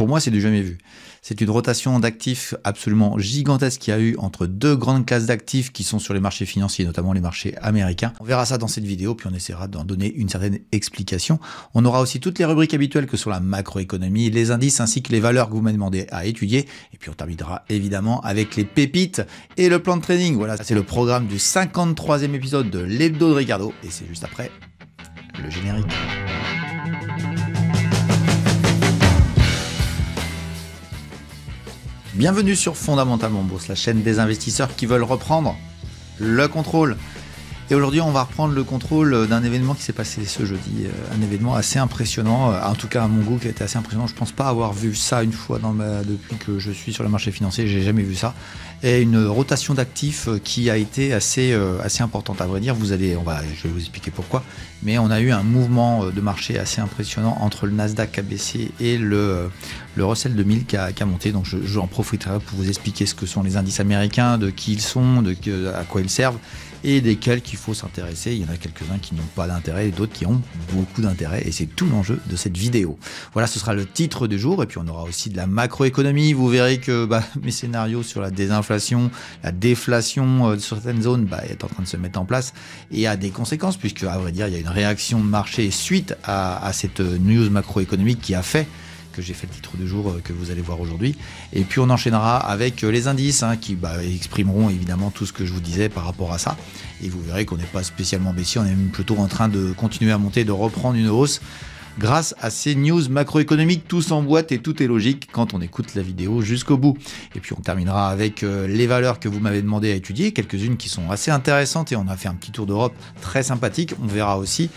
pour moi, c'est du jamais vu. C'est une rotation d'actifs absolument gigantesque qu'il y a eu entre deux grandes classes d'actifs qui sont sur les marchés financiers, notamment les marchés américains. On verra ça dans cette vidéo, puis on essaiera d'en donner une certaine explication. On aura aussi toutes les rubriques habituelles que sur la macroéconomie, les indices ainsi que les valeurs que vous m'avez demandé à étudier. Et puis on terminera évidemment avec les pépites et le plan de trading. Voilà, c'est le programme du 53e épisode de l'hebdo de Ricardo. Et c'est juste après le générique. Bienvenue sur Fondamentalement Bourse, la chaîne des investisseurs qui veulent reprendre le contrôle. Et aujourd'hui, on va reprendre le contrôle euh, d'un événement qui s'est passé ce jeudi. Euh, un événement assez impressionnant, euh, en tout cas à mon goût, qui a été assez impressionnant. Je ne pense pas avoir vu ça une fois dans ma... depuis que je suis sur le marché financier, j'ai jamais vu ça. Et une rotation d'actifs qui a été assez, assez importante. À vrai dire, vous allez, on va, je vais vous expliquer pourquoi. Mais on a eu un mouvement de marché assez impressionnant entre le Nasdaq qui a baissé et le, le Russell 2000 qui a, monté. Donc, j'en je, en profiterai pour vous expliquer ce que sont les indices américains, de qui ils sont, de, à quoi ils servent et desquels qu'il faut s'intéresser. Il y en a quelques-uns qui n'ont pas d'intérêt et d'autres qui ont beaucoup d'intérêt. Et c'est tout l'enjeu de cette vidéo. Voilà, ce sera le titre du jour. Et puis on aura aussi de la macroéconomie. Vous verrez que bah, mes scénarios sur la désinflation, la déflation euh, de certaines zones bah, est en train de se mettre en place et a des conséquences, puisque à vrai dire, il y a une réaction de marché suite à, à cette euh, news macroéconomique qui a fait que j'ai fait le titre de jour euh, que vous allez voir aujourd'hui. Et puis on enchaînera avec euh, les indices hein, qui bah, exprimeront évidemment tout ce que je vous disais par rapport à ça. Et vous verrez qu'on n'est pas spécialement baissier, on est même plutôt en train de continuer à monter, de reprendre une hausse grâce à ces news macroéconomiques. Tout s'emboîte et tout est logique quand on écoute la vidéo jusqu'au bout. Et puis on terminera avec euh, les valeurs que vous m'avez demandé à étudier, quelques-unes qui sont assez intéressantes et on a fait un petit tour d'Europe très sympathique. On verra aussi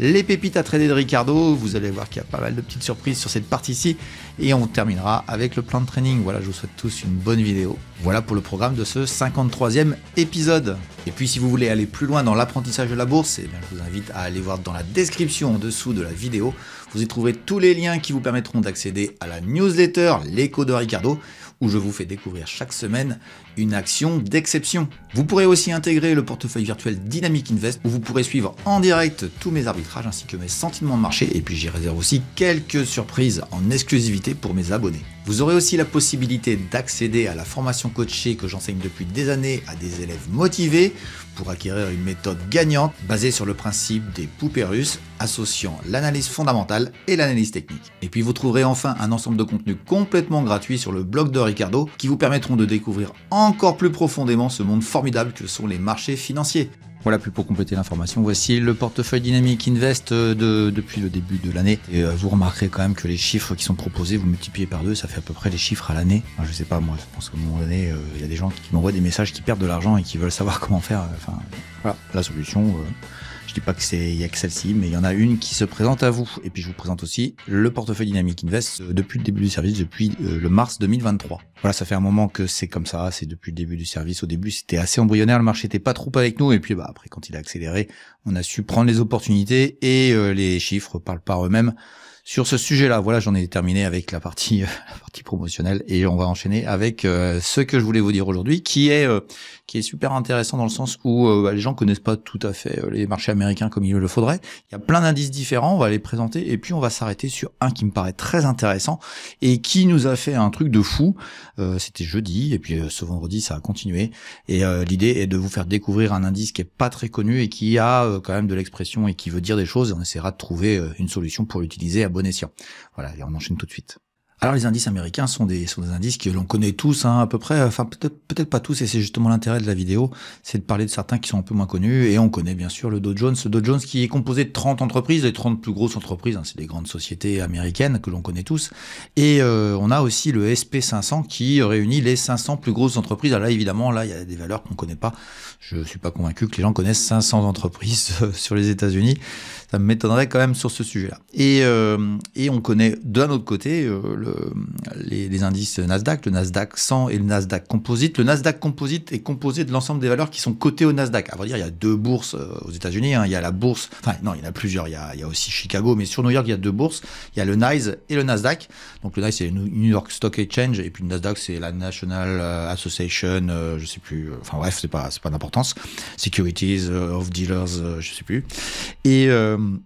les pépites à trader de Ricardo. Vous allez voir qu'il y a pas mal de petites surprises sur cette partie-ci. Et on terminera avec le plan de training. Voilà, je vous souhaite tous une bonne vidéo. Voilà pour le programme de ce 53e épisode. Et puis si vous voulez aller plus loin dans l'apprentissage de la bourse, eh je vous invite à aller voir dans la description en dessous de la vidéo. Vous y trouverez tous les liens qui vous permettront d'accéder à la newsletter L'écho de Ricardo où je vous fais découvrir chaque semaine une action d'exception. Vous pourrez aussi intégrer le portefeuille virtuel Dynamic Invest, où vous pourrez suivre en direct tous mes arbitrages ainsi que mes sentiments de marché, et puis j'y réserve aussi quelques surprises en exclusivité pour mes abonnés. Vous aurez aussi la possibilité d'accéder à la formation coachée que j'enseigne depuis des années à des élèves motivés pour acquérir une méthode gagnante basée sur le principe des poupées russes associant l'analyse fondamentale et l'analyse technique. Et puis vous trouverez enfin un ensemble de contenus complètement gratuits sur le blog de Ricardo qui vous permettront de découvrir encore plus profondément ce monde formidable que sont les marchés financiers. Voilà, plus pour compléter l'information, voici le portefeuille dynamique Invest euh, de, depuis le début de l'année. Et euh, vous remarquerez quand même que les chiffres qui sont proposés, vous multipliez par deux, ça fait à peu près les chiffres à l'année. je sais pas, moi, je pense un moment donné, euh, il y a des gens qui m'envoient des messages qui perdent de l'argent et qui veulent savoir comment faire. Enfin, voilà, la solution. Je dis pas que c'est y a que celle-ci, mais il y en a une qui se présente à vous. Et puis je vous présente aussi le portefeuille Dynamique Invest euh, depuis le début du service, depuis euh, le mars 2023. Voilà, ça fait un moment que c'est comme ça, c'est depuis le début du service. Au début, c'était assez embryonnaire, le marché était pas trop avec nous, et puis bah après, quand il a accéléré, on a su prendre les opportunités et euh, les chiffres parlent par eux-mêmes sur ce sujet-là. Voilà, j'en ai terminé avec la partie, partie promotionnel, et on va enchaîner avec euh, ce que je voulais vous dire aujourd'hui qui est euh, qui est super intéressant dans le sens où euh, bah, les gens connaissent pas tout à fait les marchés américains comme il le faudrait. Il y a plein d'indices différents, on va les présenter et puis on va s'arrêter sur un qui me paraît très intéressant et qui nous a fait un truc de fou. C'était jeudi et puis ce vendredi ça a continué et l'idée est de vous faire découvrir un indice qui est pas très connu et qui a quand même de l'expression et qui veut dire des choses et on essaiera de trouver une solution pour l'utiliser à bon escient. Voilà, et on enchaîne tout de suite. Alors les indices américains sont des, des indices que l'on connaît tous hein, à peu près, enfin peut-être peut pas tous, et c'est justement l'intérêt de la vidéo, c'est de parler de certains qui sont un peu moins connus, et on connaît bien sûr le Dow Jones, le Dow Jones qui est composé de 30 entreprises, les 30 plus grosses entreprises, hein, c'est des grandes sociétés américaines que l'on connaît tous, et euh, on a aussi le SP500 qui réunit les 500 plus grosses entreprises, alors là évidemment, là il y a des valeurs qu'on connaît pas, je suis pas convaincu que les gens connaissent 500 entreprises euh, sur les États-Unis, ça m'étonnerait quand même sur ce sujet-là. Et, euh, et on connaît d'un autre côté euh, le, les, indices Nasdaq, le Nasdaq 100 et le Nasdaq Composite. Le Nasdaq Composite est composé de l'ensemble des valeurs qui sont cotées au Nasdaq. À vrai dire, il y a deux bourses euh, aux États-Unis. Hein. Il y a la bourse, enfin non, il y en a plusieurs. Il y a, aussi Chicago, mais sur New York, il y a deux bourses. Il y a le NYSE et le Nasdaq. Donc le NYSE, c'est New York Stock Exchange, et puis le Nasdaq, c'est la National Association, Je je sais plus. Enfin bref, c'est pas, c'est pas d'importance. Securities of Dealers, je sais plus. Et euh,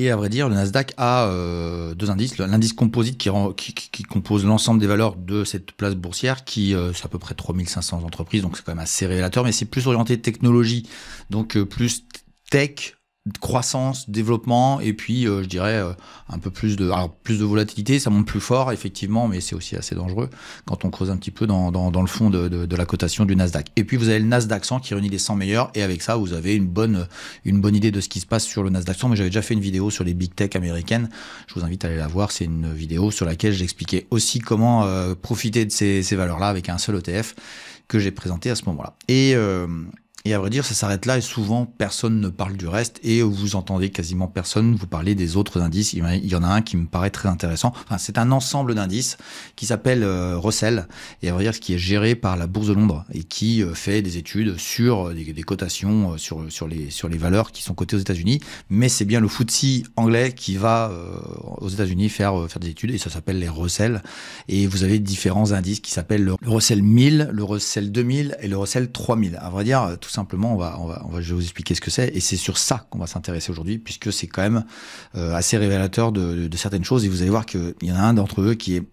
et à vrai dire, le Nasdaq a euh, deux indices. L'indice composite qui, qui, compose l'ensemble des valeurs de cette place boursière, qui euh, c'est à peu près 3500 entreprises, donc c'est quand même assez révélateur, mais c'est plus orienté technologie, donc plus tech, croissance, développement, et puis euh, je dirais euh, un peu plus de, plus de volatilité, ça monte plus fort effectivement, mais c'est aussi assez dangereux quand on creuse un petit peu dans, dans, le fond de, de, la cotation du Nasdaq. Et puis vous avez le Nasdaq 100 qui réunit les 100 meilleurs, et avec ça vous avez une bonne, une bonne idée de ce qui se passe sur le Nasdaq 100. Mais j'avais déjà fait une vidéo sur les big tech américaines, je vous invite à aller la voir, c'est une vidéo sur laquelle j'expliquais aussi comment euh, profiter de ces, ces valeurs-là avec un seul ETF que j'ai présenté à ce moment-là. Et et à vrai dire, ça s'arrête là et souvent personne ne parle du reste et vous entendez quasiment personne vous parler des autres indices. Il y en a un qui me paraît très intéressant. Enfin, c'est un ensemble d'indices qui s'appelle euh, Russell et à vrai dire ce qui est géré par la Bourse de Londres et qui euh, fait des études sur euh, des, cotations sur, sur, les, sur les valeurs qui sont cotées aux États-Unis. Mais c'est bien le FTSE anglais qui va aux États-Unis faire, faire des études et ça s'appelle les Russell. Et vous avez différents indices qui s'appellent le Russell 1000, le Russell 2000 et le Russell 3000. À vrai dire, tout simplement, on va, on va, je vais vous expliquer ce que c'est. Et c'est sur ça qu'on va s'intéresser aujourd'hui, puisque c'est quand même euh, assez révélateur de, de, certaines choses. Et vous allez voir qu'il y en a un d'entre eux qui, est,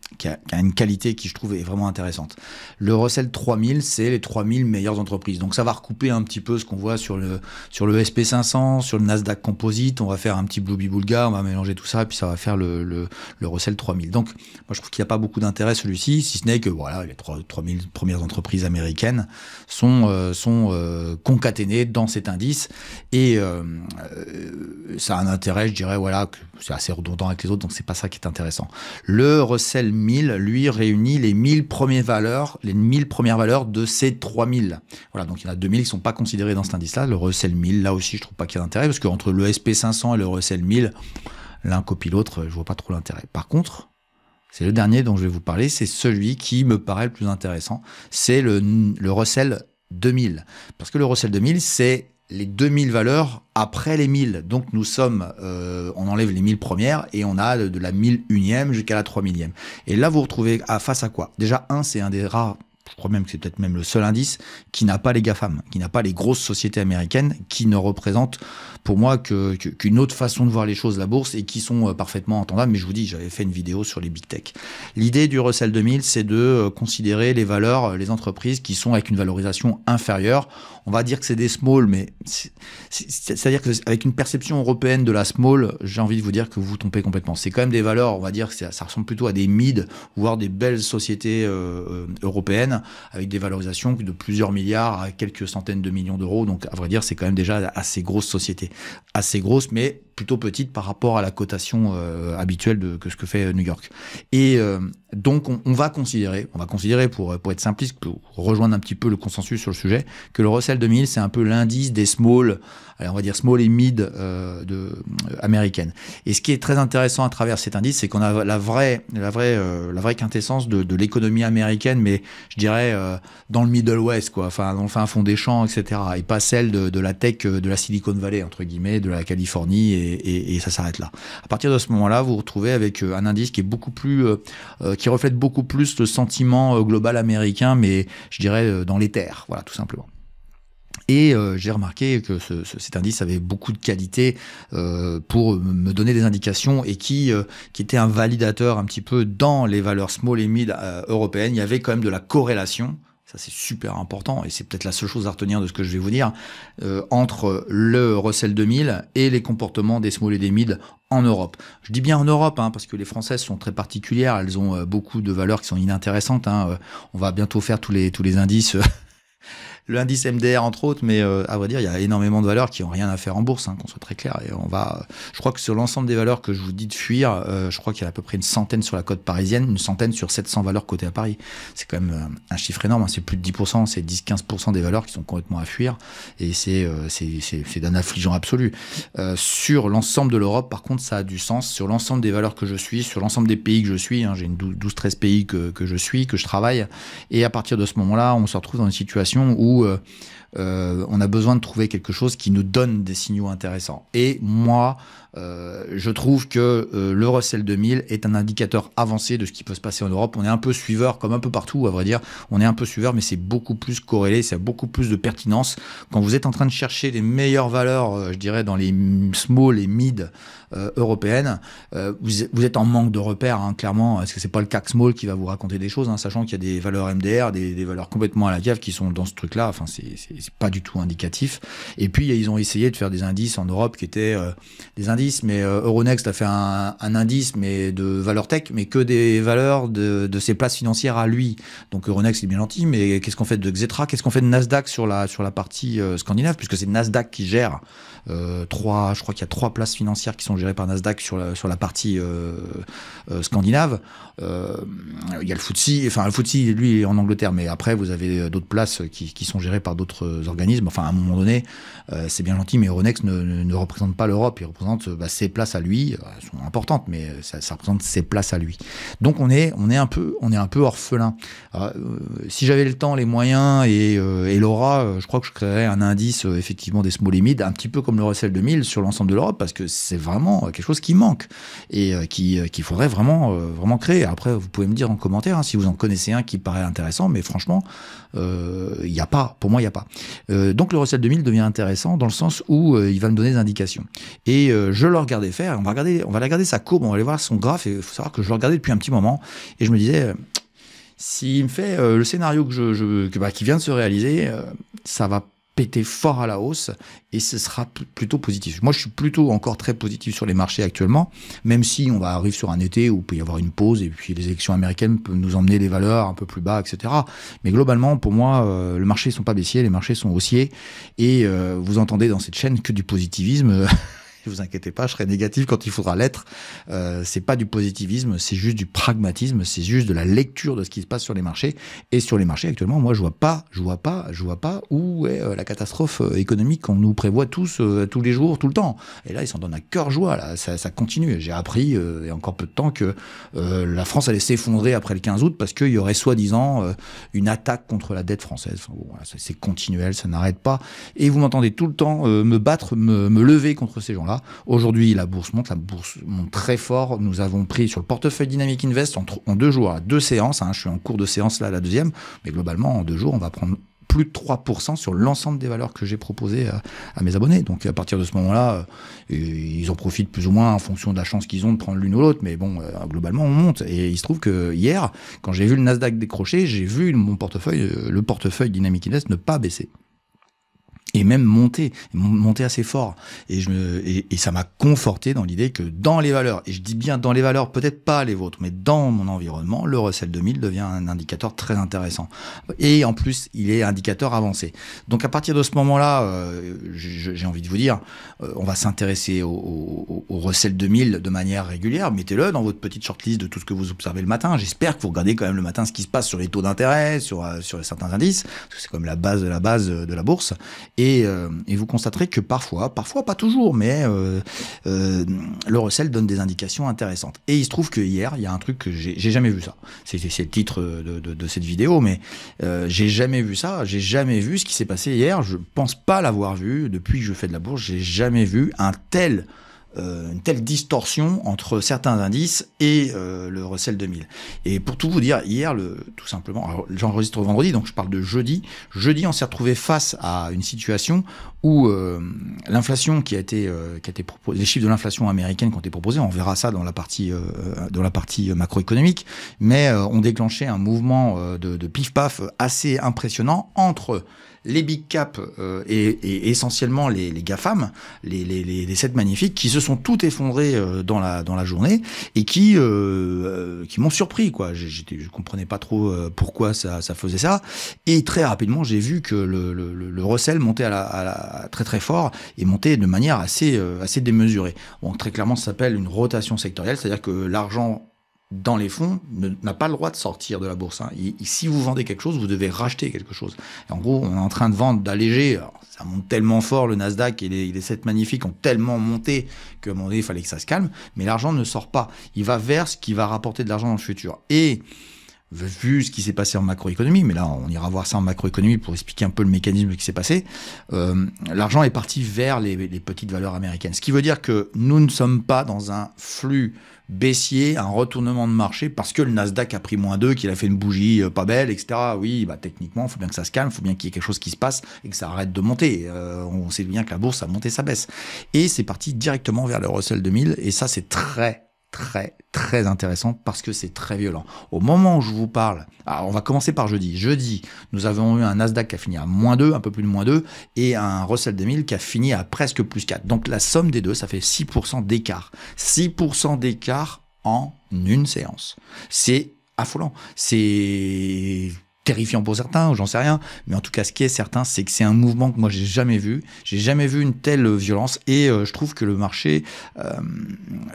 a, une qualité qui, je trouve, est vraiment intéressante. Le Russell 3000, c'est les 3000 meilleures entreprises. Donc ça va recouper un petit peu ce qu'on voit sur le, sur le SP500, sur le Nasdaq Composite. On va faire un petit blue Boulga, on va mélanger tout ça, et puis ça va faire le, le, Russell 3000. Donc moi, je trouve qu'il n'y a pas beaucoup d'intérêt celui-ci, si ce n'est que voilà, les 3000 premières entreprises américaines sont, euh, sont euh, euh, concaténé dans cet indice. Et euh, euh, ça a un intérêt, je dirais, voilà, c'est assez redondant avec les autres, donc c'est pas ça qui est intéressant. Le Russell 1000, lui, réunit les 1000 premières valeurs, les 1000 premières valeurs de ces 3000. Voilà, donc il y en a 2000 qui sont pas considérés dans cet indice-là. Le Russell 1000, là aussi, je trouve pas qu'il y a d'intérêt, parce entre le SP500 et le Russell 1000, l'un copie l'autre, je vois pas trop l'intérêt. Par contre, c'est le dernier dont je vais vous parler, c'est celui qui me paraît le plus intéressant. C'est le, le Russell 2000. Parce que le recel 2000, c'est les 2000 valeurs après les 1000. Donc nous sommes, euh, on enlève les 1000 premières et on a de, la 1001e jusqu'à la 3000e. Et là, vous vous retrouvez face à quoi Déjà, un, c'est un des rares je crois même que c'est peut-être même le seul indice, qui n'a pas les GAFAM, qui n'a pas les grosses sociétés américaines, qui ne représentent pour moi qu'une autre façon de voir les choses, la bourse, et qui sont euh, parfaitement entendables. Mais je vous dis, j'avais fait une vidéo sur les big tech. L'idée du Russell 2000, c'est de euh, considérer les valeurs, euh, les entreprises qui sont avec une valorisation inférieure. On va dire que c'est des small, mais c'est-à-dire qu'avec une perception européenne de la small, j'ai envie de vous dire que vous vous tombez complètement. C'est quand même des valeurs, on va dire que ça, ressemble plutôt à des mid, voire des belles sociétés européennes avec des valorisations de plusieurs milliards à quelques centaines de millions d'euros. Donc, à vrai dire, c'est quand même déjà assez grosse société. Assez grosse, mais plutôt petite par rapport à la cotation euh, habituelle de que ce que fait euh, New York. Et euh, donc on, va considérer, on va considérer pour pour être simpliste, pour rejoindre un petit peu le consensus sur le sujet, que le Russell 2000 c'est un peu l'indice des small on va dire small et mid euh, de, euh, américaine. Et ce qui est très intéressant à travers cet indice, c'est qu'on a la vraie, la vraie, euh, la vraie quintessence de, de l'économie américaine, mais je dirais euh, dans le Middle West, quoi, enfin dans le fond des champs, etc. Et pas celle de, de la tech, de la Silicon Valley entre guillemets, de la Californie, et, et, et ça s'arrête là. À partir de ce moment-là, vous vous retrouvez avec un indice qui est beaucoup plus, qui reflète beaucoup plus le sentiment global américain, mais je dirais dans les terres, voilà, tout simplement. Et euh, j'ai remarqué que cet indice avait beaucoup de qualité euh, pour me donner des indications et euh, qui, était un validateur un petit peu dans les valeurs small et mid européennes. Il y avait quand même de la corrélation. Ça, c'est super important et c'est peut-être la seule chose à retenir de ce que je vais vous dire entre le Russell 2000 et les comportements des small et des mid en Europe. Je dis bien en Europe, hein, parce que les Françaises sont très particulières, elles ont beaucoup de valeurs qui sont inintéressantes. Hein. On va bientôt faire les, tous les indices le indice MDR entre autres, mais euh, à vrai dire, il y a énormément de valeurs qui n'ont rien à faire en bourse, hein, qu'on soit très clair. Et on va, je crois que sur l'ensemble des valeurs que je vous dis de fuir, euh, je crois qu'il y a à peu près une centaine sur la côte parisienne, une centaine sur 700 valeurs cotées à Paris. C'est quand même euh, un chiffre énorme, hein. c'est plus de 10%, c'est 10-15% des valeurs qui sont complètement à fuir, et c'est d'un affligeant absolu. sur l'ensemble de l'Europe, par contre, ça a du sens. Sur l'ensemble des valeurs que je suis, sur l'ensemble des pays que je suis, hein, j'ai 12-13 pays que, que je suis, que je travaille, et à partir de ce moment-là, on se retrouve dans une situation où euh, euh, on a besoin de trouver quelque chose qui nous donne des signaux intéressants. Et moi, euh, je trouve que euh, le Russell 2000 est un indicateur avancé de ce qui peut se passer en Europe. On est un peu suiveur, comme un peu partout, à vrai dire. On est un peu suiveur, mais c'est beaucoup plus corrélé, c'est beaucoup plus de pertinence. Quand vous êtes en train de chercher les meilleures valeurs, je dirais, dans les small et mid européennes, vous, êtes en manque de repères, hein, clairement. ce que c'est pas le CAC small qui va vous raconter des choses, hein, sachant qu'il y a des valeurs MDR, des, valeurs complètement à la cave qui sont dans ce truc-là. Enfin, c'est pas du tout indicatif. Et puis ils ont essayé de faire des indices en Europe qui étaient euh, des indices, mais euh, Euronext a fait un, indice mais de valeur tech, mais que des valeurs de, de, ses places financières à lui. Donc Euronext est bien gentil, mais qu'est-ce qu'on fait de Xetra Qu'est-ce qu'on fait de Nasdaq sur la sur la partie euh, scandinave, puisque c'est Nasdaq qui gère euh, trois, je crois qu'il y a trois places financières qui sont gérées par Nasdaq sur la, sur la partie euh, euh, scandinave. Il y a le FTSE, enfin le lui est en Angleterre, mais après vous avez d'autres places qui, qui, sont gérées par d'autres organismes. Enfin à un moment donné, c'est bien gentil, mais Euronext ne, ne, représente pas l'Europe, il représente bah, ses places à lui, elles sont importantes, mais ça, représente ses places à lui. Donc on est, on est un peu, on est un peu orphelin. si j'avais le temps, les moyens et, l'aura, je crois que je créerais un indice effectivement des small limits, un petit peu comme le Russell 2000 sur l'ensemble de l'Europe parce que c'est vraiment euh, quelque chose qui manque et euh, qui euh, qu'il faudrait vraiment vraiment créer. Après, vous pouvez me dire en commentaire hein, si vous en connaissez un qui paraît intéressant, mais franchement, il n'y a pas. Pour moi, il n'y a pas. donc le Russell 2000 devient intéressant dans le sens où il va me donner des indications et je le regardais faire. On va regarder, on va regarder sa courbe, on va aller voir son graphe et il faut savoir que je le regardais depuis un petit moment et je me disais s'il me fait le scénario que je, bah, qui vient de se réaliser, ça va péter fort à la hausse et ce sera plutôt positif. Moi, je suis plutôt encore très positif sur les marchés actuellement, même si on va arriver sur un été où il peut y avoir une pause et puis les élections américaines peuvent nous emmener les valeurs un peu plus bas, etc. Mais globalement, pour moi, euh, le marché ne sont pas baissiers, les marchés sont haussiers et euh, vous entendez dans cette chaîne que du positivisme. Euh, ne vous inquiétez pas, je serai négatif quand il faudra l'être. Euh, c'est pas du positivisme, c'est juste du pragmatisme, c'est juste de la lecture de ce qui se passe sur les marchés. Et sur les marchés actuellement, moi, je vois pas, je vois pas, je vois pas où est euh, la catastrophe euh, économique qu'on nous prévoit tous, euh, tous les jours, tout le temps. Et là, ils s'en donnent à cœur joie. ça, continue. J'ai appris il y a encore peu de temps que la France allait s'effondrer après le 15 août parce qu'il y aurait soi-disant une attaque contre la dette française. c'est continuel, ça n'arrête pas. Et vous m'entendez tout le temps me battre, me lever contre ces gens-là. Aujourd'hui, la bourse monte, la bourse monte très fort. Nous avons pris sur le portefeuille Dynamic Invest en, deux jours, à deux séances. Hein. je suis en cours de séance là, la deuxième, mais globalement, en deux jours, on va prendre plus de 3% sur l'ensemble des valeurs que j'ai proposées euh, à mes abonnés. Donc à partir de ce moment-là, euh, ils en profitent plus ou moins en fonction de la chance qu'ils ont de prendre l'une ou l'autre. Mais bon, euh, globalement, on monte. Et il se trouve que hier, quand j'ai vu le Nasdaq décrocher, j'ai vu mon portefeuille, le portefeuille Dynamic Invest ne pas baisser et même monter, monter assez fort. Et, je et, et ça m'a conforté dans l'idée que dans les valeurs, et je dis bien dans les valeurs, peut-être pas les vôtres, mais dans mon environnement, le recel 2000 devient un indicateur très intéressant. Et en plus, il est indicateur avancé. Donc à partir de ce moment-là, euh, j'ai envie de vous dire, euh, on va s'intéresser au, au, 2000 de manière régulière. Mettez-le dans votre petite shortlist de tout ce que vous observez le matin. J'espère que vous regardez quand même le matin ce qui se passe sur les taux d'intérêt, sur, euh, sur certains indices, parce que c'est comme la base de la base euh, de la bourse. Euh, et, vous constaterez que parfois, parfois pas toujours, mais euh, euh, le recel donne des indications intéressantes. Et il se trouve que hier, il y a un truc que j'ai jamais vu ça. C'est le titre de, de, de, cette vidéo, mais j'ai jamais vu ça. J'ai jamais vu ce qui s'est passé hier. Je pense pas l'avoir vu depuis que je fais de la bourse. J'ai jamais vu un tel euh, une telle distorsion entre certains indices et euh, le Russell 2000. Et pour tout vous dire, hier, le, tout simplement, j'enregistre vendredi, donc je parle de jeudi. Jeudi, on s'est retrouvé face à une situation où euh, l'inflation qui a été, qui a été proposée, les chiffres de l'inflation américaine qui ont été proposés, on verra ça dans la partie, dans la partie macroéconomique, mais on déclenchait un mouvement de, de pif-paf assez impressionnant entre les big cap euh, et, et, essentiellement les, les GAFAM, les, les, les, sept magnifiques, qui se sont toutes effondrés euh, dans, la, dans la journée et qui, euh, qui m'ont surpris. Quoi. J'étais, je comprenais pas trop pourquoi ça, ça faisait ça. Et très rapidement, j'ai vu que le, le, le recel montait à la, à la, très très fort et montait de manière assez, assez démesurée. Bon, très clairement, ça s'appelle une rotation sectorielle, c'est-à-dire que l'argent dans les fonds, n'a pas le droit de sortir de la bourse. Hein. si vous vendez quelque chose, vous devez racheter quelque chose. en gros, on est en train de vendre, d'alléger. Ça monte tellement fort, le Nasdaq et les, sept magnifiques ont tellement monté que, mon il fallait que ça se calme. Mais l'argent ne sort pas. Il va vers ce qui va rapporter de l'argent dans le futur. Et vu ce qui s'est passé en macroéconomie, mais là on ira voir ça en macroéconomie pour expliquer un peu le mécanisme qui s'est passé, euh, l'argent est parti vers les, les, petites valeurs américaines. Ce qui veut dire que nous ne sommes pas dans un flux baissier, un retournement de marché parce que le Nasdaq a pris moins 2, qu'il a fait une bougie euh, pas belle, etc. Oui, bah, techniquement, il faut bien que ça se calme, il faut bien qu'il y ait quelque chose qui se passe et que ça arrête de monter. Euh, on sait bien que la bourse a monté, ça baisse. Et c'est parti directement vers le Russell 2000 et ça c'est très très très intéressant parce que c'est très violent. Au moment où je vous parle, ah, on va commencer par jeudi. Jeudi, nous avons eu un Nasdaq qui a fini à moins 2, un peu plus de moins 2, et un Russell 2000 qui a fini à presque plus 4. Donc la somme des deux, ça fait 6% d'écart. 6% d'écart en une séance. C'est affolant. C'est terrifiant pour certains, ou j'en sais rien. Mais en tout cas, ce qui est certain, c'est que c'est un mouvement que moi j'ai jamais vu. J'ai jamais vu une telle euh, violence et euh, je trouve que le marché euh,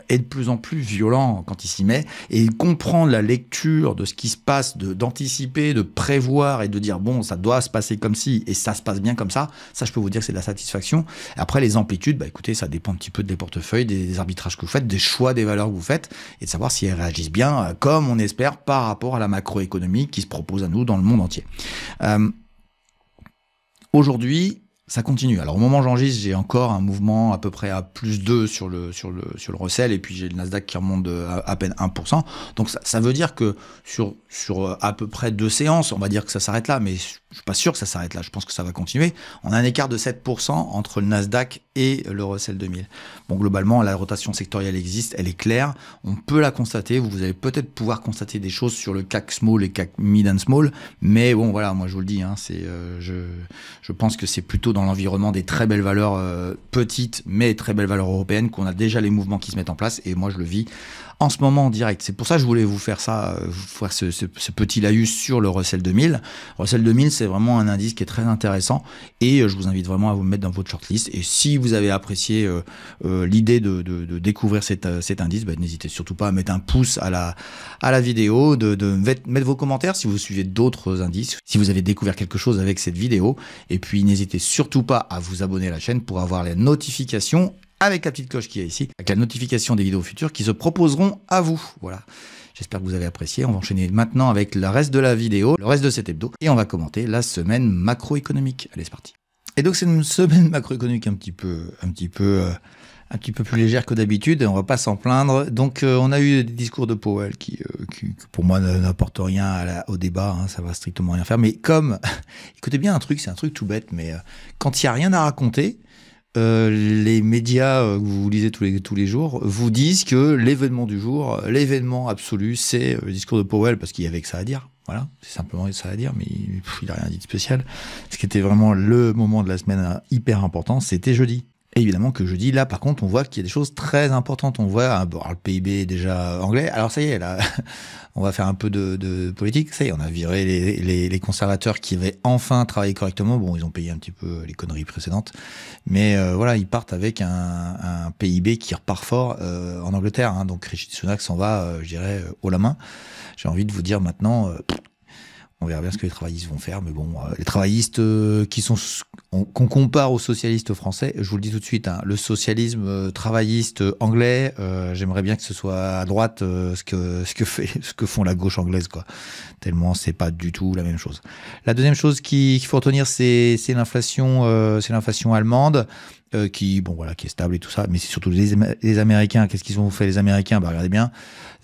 est de plus en plus violent quand il s'y met et comprendre la lecture de ce qui se passe, d'anticiper, de, prévoir et de dire bon, ça doit se passer comme si et ça se passe bien comme ça. Ça, je peux vous dire que c'est de la satisfaction. Après, les amplitudes, bah écoutez, ça dépend un petit peu des portefeuilles, des, arbitrages que vous faites, des choix, des valeurs que vous faites et de savoir si elles réagissent bien comme on espère par rapport à la macroéconomie qui se propose à nous dans le monde entier. Euh, aujourd'hui, ça continue. Alors au moment où j'enregistre, j'ai encore un mouvement à peu près à plus 2 sur le, sur le, sur le recel, et puis j'ai le Nasdaq qui remonte à, peine 1%. Donc ça, veut dire que sur, sur euh, à peu près deux séances, on va dire que ça s'arrête là, mais je suis pas sûr que ça s'arrête là, je pense que ça va continuer. On a un écart de 7% entre le Nasdaq et le Russell 2000. Bon, globalement, la rotation sectorielle existe, elle est claire, on peut la constater, vous allez peut-être pouvoir constater des choses sur le CAC Small et CAC Mid and Small, mais bon voilà, moi je vous le dis, hein, c'est, euh, je, je pense que c'est plutôt dans l'environnement des très belles valeurs euh, petites, mais très belles valeurs européennes, qu'on a déjà les mouvements qui se mettent en place. Et moi, je le vis en ce moment en direct. C'est pour ça que je voulais vous faire ça, euh, vous faire ce, petit laïus sur le Russell 2000. Russell 2000, c'est vraiment un indice qui est très intéressant et euh, je vous invite vraiment à vous mettre dans votre shortlist. Et si vous avez apprécié l'idée de, découvrir cet, indice, bah, n'hésitez surtout pas à mettre un pouce à la, à la vidéo, de, de mettre vos commentaires si vous suivez d'autres indices, si vous avez découvert quelque chose avec cette vidéo. Et puis n'hésitez surtout tout pas à vous abonner à la chaîne pour avoir les notifications avec la petite cloche qui est ici, avec la notification des vidéos futures qui se proposeront à vous. Voilà. J'espère que vous avez apprécié. On va enchaîner maintenant avec le reste de la vidéo, le reste de cet hebdo, et on va commenter la semaine macroéconomique. Allez, c'est parti. Et donc c'est une semaine macroéconomique un petit peu, un petit peu. Euh, un petit peu plus légère que d'habitude, on va pas s'en plaindre. Donc euh, on a eu des discours de Powell qui, euh, pour moi, n'apportent rien au débat, hein, ça va strictement rien faire. Mais comme, écoutez bien un truc, c'est un truc tout bête, mais euh, quand il n'y a rien à raconter, les médias que vous lisez tous les, tous les jours vous disent que l'événement du jour, l'événement absolu, c'est le discours de Powell, parce qu'il y avait que ça à dire. Voilà, c'est simplement ça à dire, mais il n'a rien dit de spécial. Ce qui était vraiment le moment de la semaine hyper important, c'était jeudi évidemment que je dis, là par contre, on voit qu'il y a des choses très importantes. On voit ah, bon, le PIB est déjà anglais. Alors ça y est, là, on va faire un peu de, politique. Ça y est, on a viré les, conservateurs qui avaient enfin travaillé correctement. Bon, ils ont payé un petit peu les conneries précédentes. Mais euh, voilà, ils partent avec un, PIB qui repart fort euh, en Angleterre. Hein. Donc Rishi Sunak s'en va, euh, je dirais, haut la main. J'ai envie de vous dire maintenant, on verra bien ce que les travaillistes vont faire, mais bon, euh, les travaillistes euh, qui sont qu'on compare aux socialistes français, je vous le dis tout de suite, hein, le socialisme euh, travailliste anglais, j'aimerais bien que ce soit à droite ce que ce que fait ce que font la gauche anglaise quoi. Tellement c'est pas du tout la même chose. La deuxième chose qu'il faut retenir, c'est l'inflation, c'est l'inflation allemande. Euh, qui, bon, voilà, qui est stable et tout ça. Mais c'est surtout les, Américains. Qu'est-ce qu'ils ont fait, les Américains bah, Regardez bien.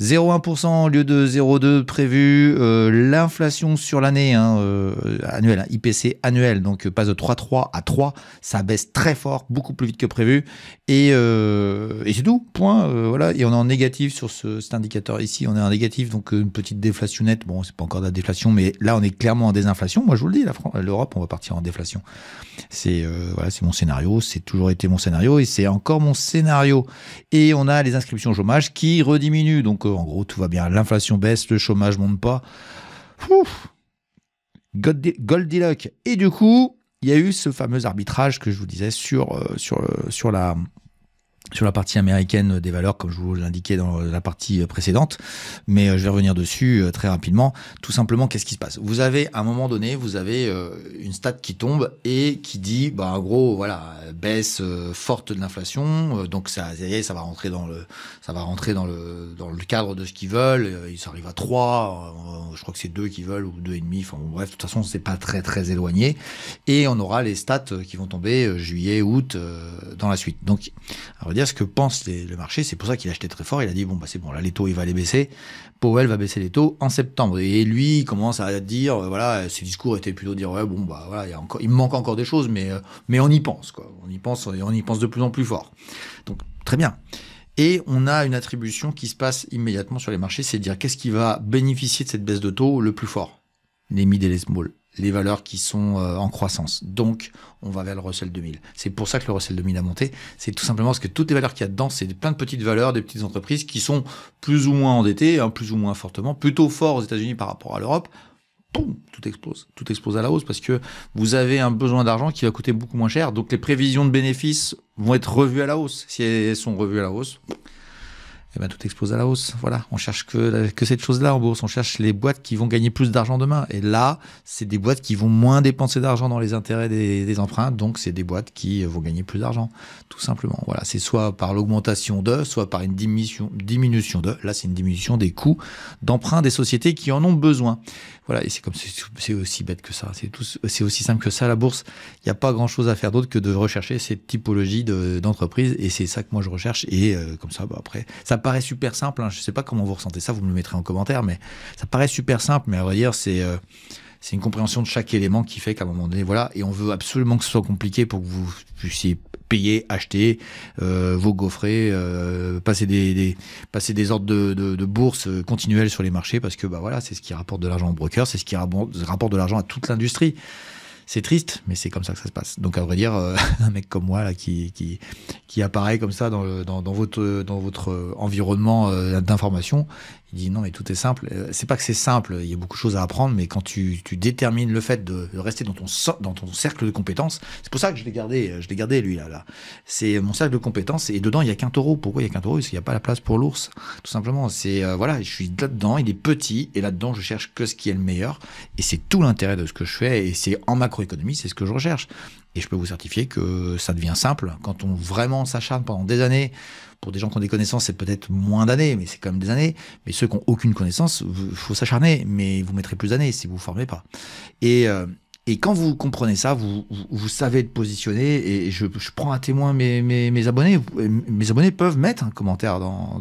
0,1% au lieu de 0,2 prévu. Euh, l'inflation sur l'année hein, euh, annuelle, IPC hein, annuel, donc passe de 3,3 à 3. Ça baisse très fort, beaucoup plus vite que prévu. Et, et c'est tout, point. voilà. Et on est en négatif sur ce, cet indicateur ici. On est en négatif, donc une petite déflation nette. Bon, c'est pas encore de la déflation, mais là, on est clairement en désinflation. Moi, je vous le dis, l'Europe, on va partir en déflation. C'est voilà, c'est mon scénario. C'est tout été mon scénario et c'est encore mon scénario. Et on a les inscriptions au chômage qui rediminuent. Donc euh, en gros, tout va bien. L'inflation baisse, le chômage monte pas. Ouf Goldilock. Et du coup, il y a eu ce fameux arbitrage que je vous disais sur, euh, sur, euh, sur la sur la partie américaine des valeurs, comme je vous l'indiquais dans la partie précédente, mais euh, je vais revenir dessus euh, très rapidement. Tout simplement, qu'est-ce qui se passe Vous avez, à un moment donné, vous avez euh, une stat qui tombe et qui dit, bah, en gros, voilà, baisse forte de l'inflation, donc ça, ça va rentrer dans le, ça va rentrer dans le, dans le cadre de ce qu'ils veulent. Ils arrivent à 3, je crois que c'est 2 qu'ils veulent ou 2,5, enfin bref, de toute façon, c'est pas très, très éloigné. Et on aura les stats qui vont tomber juillet, août, dans la suite. Donc, dire ce que pense les, le marché. C'est pour ça qu'il achetait très fort. Il a dit bon, bah, c'est bon, là, les taux, il va les baisser. Powell va baisser les taux en septembre. Et lui, il commence à dire euh, voilà, ses discours étaient plutôt dire ouais, bon, bah, voilà, il, manque encore des choses, mais, euh, mais on y pense, quoi. On y pense, et on y pense de plus en plus fort. Donc, très bien. Et on a une attribution qui se passe immédiatement sur les marchés, c'est de dire qu'est-ce qui va bénéficier de cette baisse de taux le plus fort Les mid et les small les valeurs qui sont euh, en croissance. Donc, on va vers le Russell 2000. C'est pour ça que le Russell 2000 a monté. C'est tout simplement parce que toutes les valeurs qu'il y a dedans, c'est plein de petites valeurs, des petites entreprises qui sont plus ou moins endettées, hein, plus ou moins fortement, plutôt fort aux États-Unis par rapport à l'Europe. tout explose, tout explose à la hausse parce que vous avez un besoin d'argent qui va coûter beaucoup moins cher. Donc, les prévisions de bénéfices vont être revues à la hausse. Si elles sont revues à la hausse, eh ben, tout explose à la hausse. Voilà, on cherche que, cette chose-là en bourse. On cherche les boîtes qui vont gagner plus d'argent demain. Et là, c'est des boîtes qui vont moins dépenser d'argent dans les intérêts des, emprunts. Donc, c'est des boîtes qui vont gagner plus d'argent, tout simplement. Voilà, c'est soit par l'augmentation de, soit par une diminution, diminution de. Là, c'est une diminution des coûts d'emprunt des sociétés qui en ont besoin. Voilà, et c'est comme c'est aussi bête que ça. C'est tout, c'est aussi simple que ça. La bourse, il n'y a pas grand chose à faire d'autre que de rechercher cette typologie d'entreprise. et c'est ça que moi je recherche. Et euh, comme ça, bah, après, ça paraît super simple. Hein. Je ne sais pas comment vous ressentez ça. Vous me le mettrez en commentaire, mais ça paraît super simple. Mais à vrai dire, c'est euh, c'est une compréhension de chaque élément qui fait qu'à un moment donné, voilà, et on veut absolument que ce soit compliqué pour que vous puissiez payer, acheter euh, vos gaufres, euh, passer des, passer des ordres de, bourse euh, continuelles sur les marchés parce que bah voilà, c'est ce qui rapporte de l'argent aux brokers, c'est ce qui rapporte de l'argent à toute l'industrie. C'est triste, mais c'est comme ça que ça se passe. Donc à vrai dire, un mec comme moi là qui, qui, apparaît comme ça dans, votre, dans votre environnement d'information, il dit non, mais tout est simple. Euh, c'est pas que c'est simple, il y a beaucoup de choses à apprendre, mais quand tu, détermines le fait de, rester dans ton, dans ton cercle de compétences, c'est pour ça que je l'ai gardé, euh, je l'ai gardé lui là. là. C'est mon cercle de compétences et dedans il y a qu'un taureau. Pourquoi il y a qu'un taureau Parce qu'il n'y a pas la place pour l'ours, tout simplement. C'est euh, voilà, je suis là-dedans, il est petit et là-dedans je cherche que ce qui est le meilleur et c'est tout l'intérêt de ce que je fais et c'est en macroéconomie, c'est ce que je recherche. Et je peux vous certifier que ça devient simple quand on vraiment s'acharne pendant des années pour des gens qui ont des connaissances, c'est peut-être moins d'années, mais c'est quand même des années. Mais ceux qui n'ont aucune connaissance, il faut s'acharner, mais vous mettrez plus d'années si vous ne vous formez pas. Et, euh, et quand vous comprenez ça, vous, vous, savez être positionné, et je, prends à témoin mes, mes, abonnés. Euh, mes abonnés peuvent mettre un commentaire dans,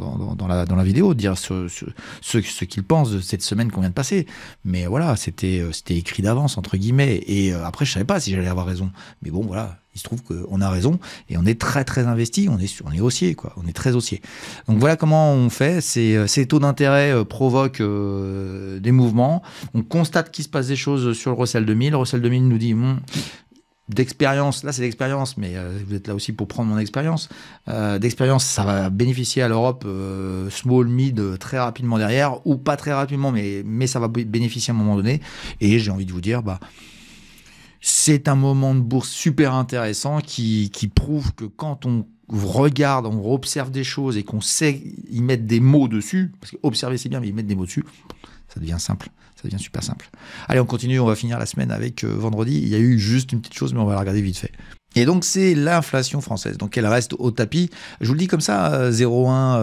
la, dans la, vidéo, dire ce, ce, ce qu'ils pensent de cette semaine qu'on vient de passer. Mais voilà, c'était euh, écrit d'avance, entre guillemets. Et après, je ne savais pas si j'allais avoir raison. Mais bon, voilà, il se trouve qu'on a raison et on est très très investi, on est, on est haussier, quoi. On est très haussier. Donc voilà comment on fait. Euh, ces taux d'intérêt euh, provoquent euh, des mouvements. On constate qu'il se passe des choses sur le Russell 2000. Le Russell 2000 nous dit d'expérience, là c'est l'expérience, mais vous êtes là aussi pour prendre mon expérience. d'expérience, ça va bénéficier à l'Europe small, mid très rapidement derrière, ou pas très rapidement, mais, mais ça va bénéficier à un moment donné. Et j'ai envie de vous dire, bah, c'est un moment de bourse super intéressant qui, prouve que quand on regarde, on observe des choses et qu'on sait y mettre des mots dessus, parce que observer c'est bien, mais y mettre des mots dessus, ça devient simple, ça devient super simple. Allez, on continue, on va finir la semaine avec euh, vendredi. Il y a eu juste une petite chose, mais on va la regarder vite fait. Et donc c'est l'inflation française. Donc elle reste au tapis. Je vous le dis comme ça, 0,1, euh,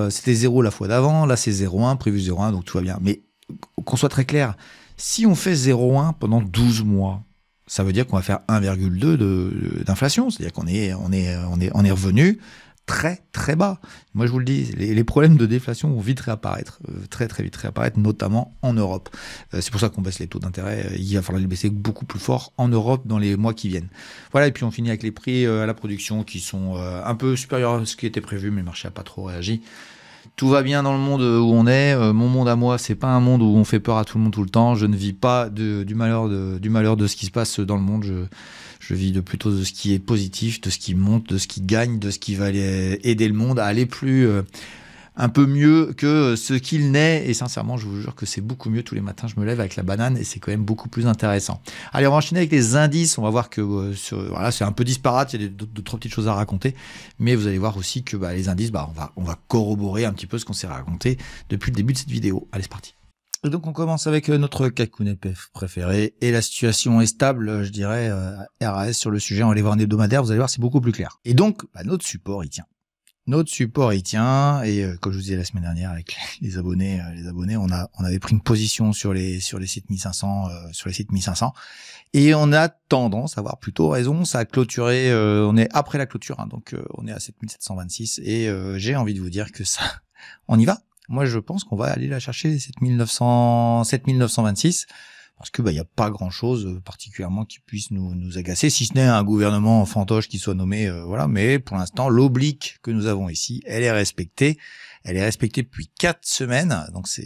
euh, c'était 0 la fois d'avant, là c'est 0,1, prévu 0,1, donc tout va bien. Mais qu'on soit très clair, si on fait 0,1 pendant 12 mois, ça veut dire qu'on va faire 1,2 d'inflation. C'est-à-dire qu'on est, on est, on est, on est revenu très très bas. Moi je vous le dis, les, problèmes de déflation vont vite réapparaître, euh, très très vite réapparaître, notamment en Europe. Euh, c'est pour ça qu'on baisse les taux d'intérêt, euh, il va falloir les baisser beaucoup plus fort en Europe dans les mois qui viennent. Voilà, et puis on finit avec les prix à la production qui sont un peu supérieurs à ce qui était prévu, mais le marché n'a pas trop réagi tout va bien dans le monde euh, où on est. Euh, mon monde à moi, c'est pas un monde où on fait peur à tout le monde tout le temps. Je ne vis pas du, malheur de, du malheur de ce qui se passe dans le monde. Je, vis de plutôt de ce qui est positif, de ce qui monte, de ce qui gagne, de ce qui va aider le monde à aller plus, euh, un peu mieux que ce qu'il n'est. Et sincèrement, je vous jure que c'est beaucoup mieux. Tous les matins, je me lève avec la banane et c'est quand même beaucoup plus intéressant. Allez, on va enchaîner avec les indices. On va voir que euh, voilà, c'est un peu disparate. Il y a deux, trois petites choses à raconter. Mais vous allez voir aussi que bah, les indices, bah, on, va, on va corroborer un petit peu ce qu'on s'est raconté depuis le début de cette vidéo. Allez, c'est parti. donc on commence avec euh, notre cacounet préféré et la situation est stable, je dirais, euh, RAS sur le sujet. On va aller voir un hebdomadaire, vous allez voir, c'est beaucoup plus clair. Et donc, bah, notre support, il tient. Notre support, il tient. Et euh, comme je vous disais la semaine dernière avec les abonnés, euh, les abonnés, on a, on avait pris une position sur les, sur les sites 1500, euh, sur les Et on a tendance à avoir plutôt raison. Ça a clôturé, on est après la clôture, hein, donc on est à 7726. Et j'ai envie de vous dire que ça, on y va. Moi, je pense qu'on va aller la chercher 7900, 7926 parce que bah, il n'y a pas grand chose euh, particulièrement qui puisse nous, nous agacer, si ce n'est un gouvernement fantoche qui soit nommé, euh, voilà. Mais pour l'instant, l'oblique que nous avons ici, elle est respectée. Elle est respectée depuis quatre semaines, donc c'est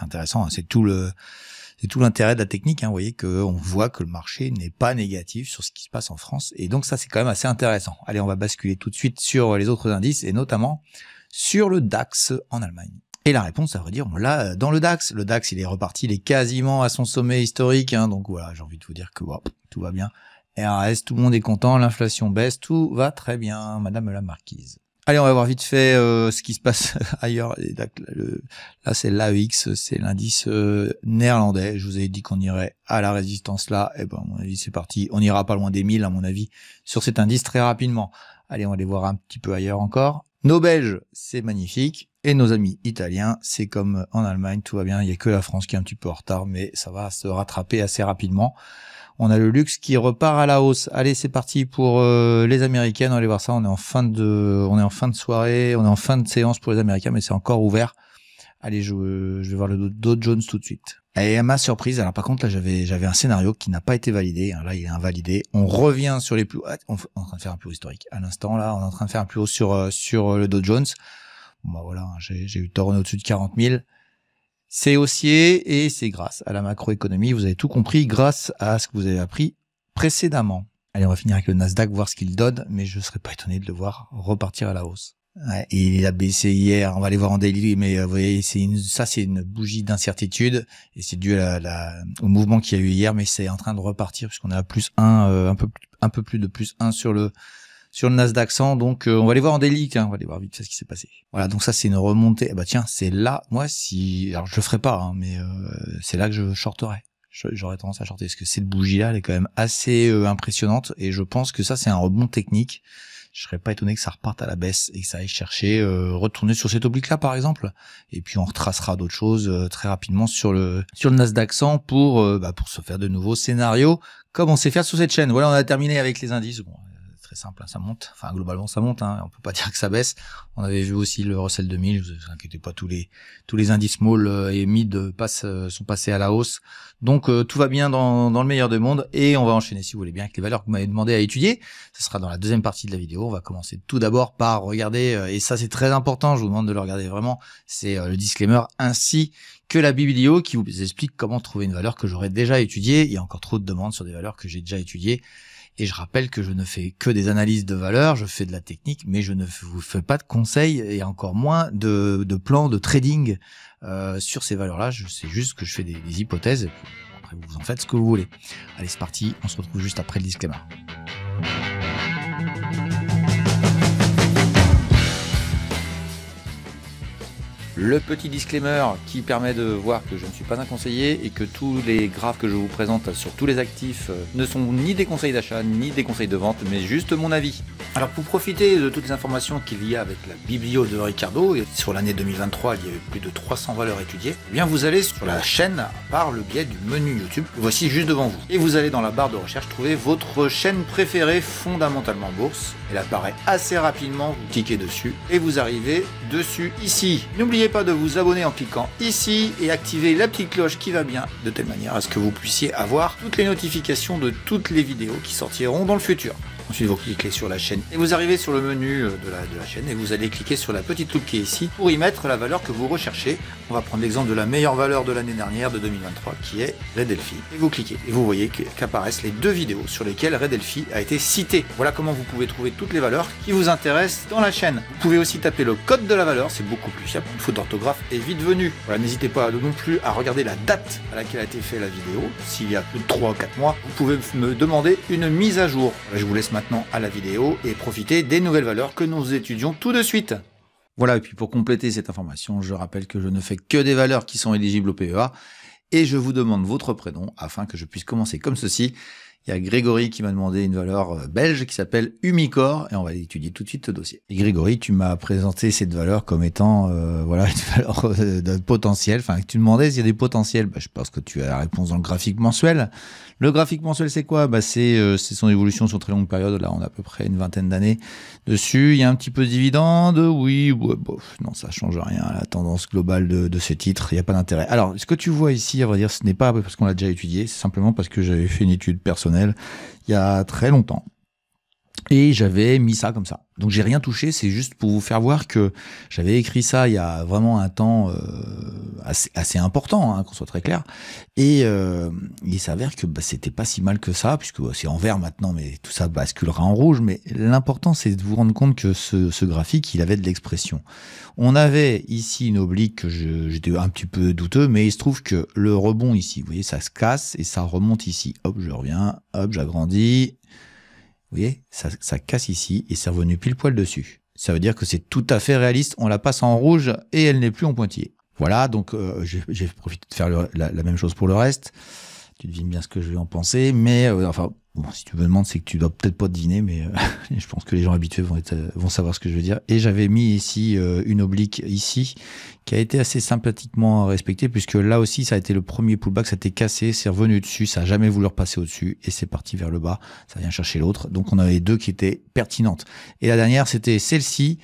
intéressant. Hein. c'est tout le c'est tout l'intérêt de la technique. Hein. vous voyez qu'on voit que le marché n'est pas négatif sur ce qui se passe en France, et donc ça c'est quand même assez intéressant. Allez, on va basculer tout de suite sur les autres indices et notamment sur le DAX en Allemagne. Et la réponse, ça veut dire, on l'a euh, dans le DAX. Le DAX, il est reparti, il est quasiment à son sommet historique. Hein. donc voilà, j'ai envie de vous dire que tout va bien. RAS, tout le monde est content, l'inflation baisse, tout va très bien, Madame la Marquise. Allez, on va voir vite fait euh, ce qui se passe ailleurs. Là, c'est l'AEX, c'est l'indice euh, néerlandais. Je vous avais dit qu'on irait à la résistance là. Et eh ben, à mon avis, c'est parti. On n'ira pas loin des 1000, à mon avis, sur cet indice très rapidement. Allez, on va aller voir un petit peu ailleurs encore. Nos Belges, c'est magnifique. Et nos amis italiens, c'est comme en Allemagne, tout va bien. Il y a que la France qui est un petit peu en retard, mais ça va se rattraper assez rapidement. On a le luxe qui repart à la hausse. Allez, c'est parti pour euh, les Américaines. Allez voir ça. On est en fin de, on est en fin de soirée, on est en fin de séance pour les Américains, mais c'est encore ouvert allez, je, vais voir le Dow Jones tout de suite. Et à ma surprise, alors par contre là j'avais un scénario qui n'a pas été validé. Hein, là il est invalidé. On revient sur les plus hauts. Ah, on, est en train de faire un plus haut historique. À l'instant là, on est en train de faire un plus haut sur euh, euh, le Dow Jones. Bon bah voilà, hein, j'ai eu tort au-dessus de 40 000. C'est haussier et c'est grâce à la macroéconomie. Vous avez tout compris grâce à ce que vous avez appris précédemment. Allez, on va finir avec le Nasdaq, voir ce qu'il donne, mais je ne serais pas étonné de le voir repartir à la hausse il a baissé hier, on va aller voir en daily, mais euh, vous voyez, c'est ça c'est une bougie d'incertitude et c'est dû à la, au mouvement qu'il y a eu hier, mais c'est en train de repartir puisqu'on a plus 1, euh, un, peu, un peu plus de plus 1 sur le sur le Nasdaq 100, donc euh, on va aller voir en daily, on va aller voir vite ce qui s'est passé. Voilà, donc ça c'est une remontée. bah tiens, c'est là, moi si, alors je le ferai pas, hein, mais c'est là que je shorterai. J'aurais tendance à shorter parce que cette bougie là, elle est quand même assez impressionnante et je pense que ça c'est un rebond technique je serais pas étonné que ça reparte à la baisse et que ça aille chercher, euh, retourner sur cet oblique-là par exemple. Et puis on retracera d'autres choses euh, très rapidement sur le sur le Nasdaq 100 pour euh, bah, pour se faire de nouveaux scénarios comme on sait faire sur cette chaîne. Voilà, on a terminé avec les indices très simple, hein, ça monte. Enfin, globalement, ça monte. Hein, on peut pas dire que ça baisse. On avait vu aussi le recel 2000. Ne vous inquiétez pas, tous les tous les indices small euh, et mid passent, euh, sont passés à la hausse. Donc euh, tout va bien dans, dans le meilleur des mondes et on va enchaîner si vous voulez bien avec les valeurs que vous m'avez demandé à étudier. Ce sera dans la deuxième partie de la vidéo. On va commencer tout d'abord par regarder et ça c'est très important. Je vous demande de le regarder vraiment. C'est le disclaimer ainsi que la biblio qui vous explique comment trouver une valeur que j'aurais déjà étudiée. Il y a encore trop de demandes sur des valeurs que j'ai déjà étudiées. Et je rappelle que je ne fais que des analyses de valeurs, je fais de la technique, mais je ne vous fais pas de conseils et encore moins de, plans de trading euh, sur ces valeurs-là. Je sais juste que je fais des, hypothèses. Et après, vous en faites ce que vous voulez. Allez, c'est parti. On se retrouve juste après le disclaimer. Le petit disclaimer qui permet de voir que je ne suis pas un conseiller et que tous les graphes que je vous présente sur tous les actifs euh, ne sont ni des conseils d'achat ni des conseils de vente, mais juste mon avis. Alors pour profiter de toutes les informations qu'il y a avec la biblio de Ricardo, et sur l'année 2023 il y avait plus de 300 valeurs étudiées, eh bien vous allez sur la chaîne par le biais du menu YouTube, voici juste devant vous. Et vous allez dans la barre de recherche trouver votre chaîne préférée fondamentalement bourse. Elle apparaît assez rapidement, vous cliquez dessus et vous arrivez dessus ici. N'oubliez pas de vous abonner en cliquant ici et activer la petite cloche qui va bien, de telle manière à ce que vous puissiez avoir toutes les notifications de toutes les vidéos qui sortiront dans le futur. Ensuite, vous cliquez sur la chaîne et vous arrivez sur le menu euh, de la, de la chaîne et vous allez cliquer sur la petite loupe qui est ici pour y mettre la valeur que vous recherchez. On va prendre l'exemple de la meilleure valeur de l'année dernière de 2023 qui est Red Et vous cliquez et vous voyez qu'apparaissent les deux vidéos sur lesquelles Red a été cité. Voilà comment vous pouvez trouver toutes les valeurs qui vous intéressent dans la chaîne. Vous pouvez aussi taper le code de la valeur, c'est beaucoup plus simple, Une faute d'orthographe est vite venue. Voilà, n'hésitez pas non plus à regarder la date à laquelle a été faite la vidéo. S'il y a plus de 3 ou 4 mois, vous pouvez me demander une mise à jour. je vous laisse maintenant à la vidéo et profiter des nouvelles valeurs que nous étudions tout de suite. Voilà, et puis pour compléter cette information, je rappelle que je ne fais que des valeurs qui sont éligibles au PEA et je vous demande votre prénom afin que je puisse commencer comme ceci. Il y a Grégory qui m'a demandé une valeur euh, belge qui s'appelle Umicore et on va étudier tout de suite ce dossier. Et Grégory, tu m'as présenté cette valeur comme étant euh, voilà une valeur euh, de potentiel. Enfin, tu demandais s'il y a des potentiels. Bah, je pense que tu as la réponse dans le graphique mensuel. Le graphique mensuel, c'est quoi bah, c'est, son évolution sur très longue période. Là, on a à peu près une vingtaine d'années dessus. Il y a un petit peu de dividendes. Oui, ouais, bof, non, ça change rien à la tendance globale de, de ce titre. Il n'y a pas d'intérêt. Alors, ce que tu vois ici, à vrai dire, ce n'est pas parce qu'on l'a déjà étudié. C'est simplement parce que j'avais fait une étude personnelle il y a très longtemps. Et j'avais mis ça comme ça. Donc j'ai rien touché, c'est juste pour vous faire voir que j'avais écrit ça il y a vraiment un temps euh, assez, assez, important, hein, qu'on soit très clair. Et euh, il s'avère que bah, c'était pas si mal que ça, puisque bah, c'est en vert maintenant, mais tout ça basculera en rouge. Mais l'important, c'est de vous rendre compte que ce, graphique, il avait de l'expression. On avait ici une oblique j'étais un petit peu douteux, mais il se trouve que le rebond ici, vous voyez, ça se casse et ça remonte ici. Hop, je reviens, hop, j'agrandis, voyez, ça, casse ici et c'est revenu pile poil dessus. Ça veut dire que c'est tout à fait réaliste. On la passe en rouge et elle n'est plus en pointillé. Voilà, donc euh, j'ai profité de faire la, même chose pour le reste tu devines bien ce que je vais en penser, mais euh, enfin, si tu me demandes, c'est que tu dois peut-être pas deviner, mais euh, je pense que les gens habitués vont, être, euh, vont savoir ce que je veux dire. Et j'avais mis ici une oblique ici, qui a été assez sympathiquement respectée, puisque là aussi, ça a été le premier pullback, ça a été cassé, c'est revenu dessus, ça a jamais voulu repasser au-dessus, et c'est parti vers le bas, ça vient chercher l'autre. Donc on avait deux qui étaient pertinentes. Et la dernière, c'était celle-ci,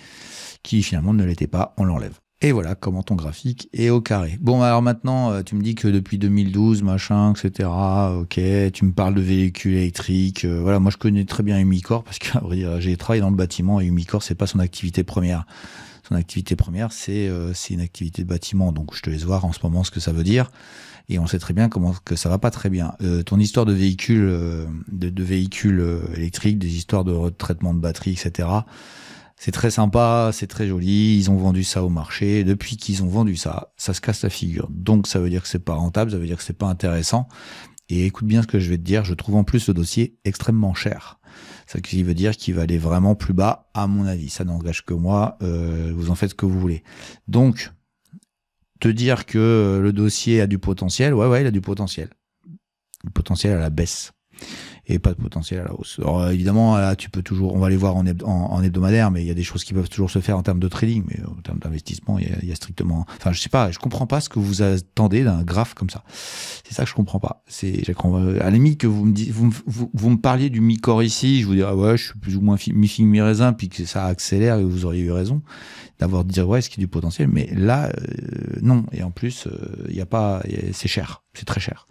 qui finalement ne l'était pas, on l'enlève. Et voilà comment ton graphique est au carré. Bon, alors maintenant, euh, tu me dis que depuis 2012, machin, etc. Ok, tu me parles de véhicules électriques. Euh, voilà, moi je connais très bien Umicore parce que euh, j'ai travaillé dans le bâtiment et Umicore, c'est pas son activité première. Son activité première, c'est euh, une activité de bâtiment. Donc je te laisse voir en ce moment ce que ça veut dire. Et on sait très bien comment que ça va pas très bien. Euh, ton histoire de véhicules, de, de véhicules électriques, des histoires de retraitement de batterie, etc c'est très sympa, c'est très joli, ils ont vendu ça au marché. Depuis qu'ils ont vendu ça, ça se casse la figure. Donc ça veut dire que c'est pas rentable, ça veut dire que c'est pas intéressant. Et écoute bien ce que je vais te dire, je trouve en plus le dossier extrêmement cher. Ça qui veut dire qu'il va aller vraiment plus bas, à mon avis. Ça n'engage que moi, euh, vous en faites ce que vous voulez. Donc, te dire que le dossier a du potentiel, ouais, ouais, il a du potentiel. Le potentiel à la baisse pas de potentiel à la hausse. Alors, euh, évidemment, là, tu peux toujours, on va aller voir en, en, hebdomadaire, mais il y a des choses qui peuvent toujours se faire en termes de trading, mais en termes d'investissement, il, y, a strictement. Enfin, je sais pas, je comprends pas ce que vous attendez d'un graphe comme ça. C'est ça que je comprends pas. C'est euh, à la limite que vous me dites, vous, me parliez du mi corps ici, je vous dirais ah ouais, je suis plus ou moins mi figue mi raisin, puis que ça accélère et vous auriez eu raison d'avoir dit ouais, est-ce qu'il y a du potentiel, mais là euh, non. Et en plus, il n'y a pas, c'est cher, c'est très cher.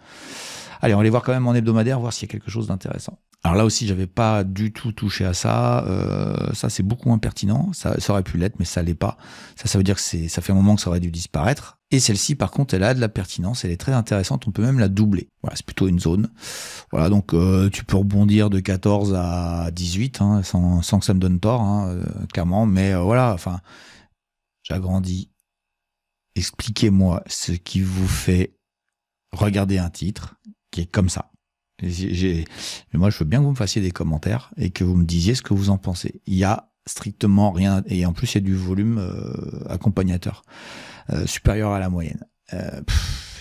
Allez, on va aller voir quand même en hebdomadaire, voir s'il y a quelque chose d'intéressant. Alors là aussi, j'avais pas du tout touché à ça. Euh, ça, c'est beaucoup moins pertinent. Ça, ça aurait pu l'être, mais ça l'est pas. Ça, ça veut dire que c'est, ça fait un moment que ça aurait dû disparaître. Et celle-ci, par contre, elle a de la pertinence. Elle est très intéressante. On peut même la doubler. Voilà, c'est plutôt une zone. Voilà, donc euh, tu peux rebondir de 14 à 18, hein, sans, que ça me donne tort, hein, euh, clairement. Mais voilà, enfin, j'agrandis. Expliquez-moi ce qui vous fait regarder un titre qui est comme ça. J'ai, moi, je veux bien que vous me fassiez des commentaires et que vous me disiez ce que vous en pensez. Il y a strictement rien, et en plus, il y a du volume euh, accompagnateur euh, supérieur à la moyenne. Euh,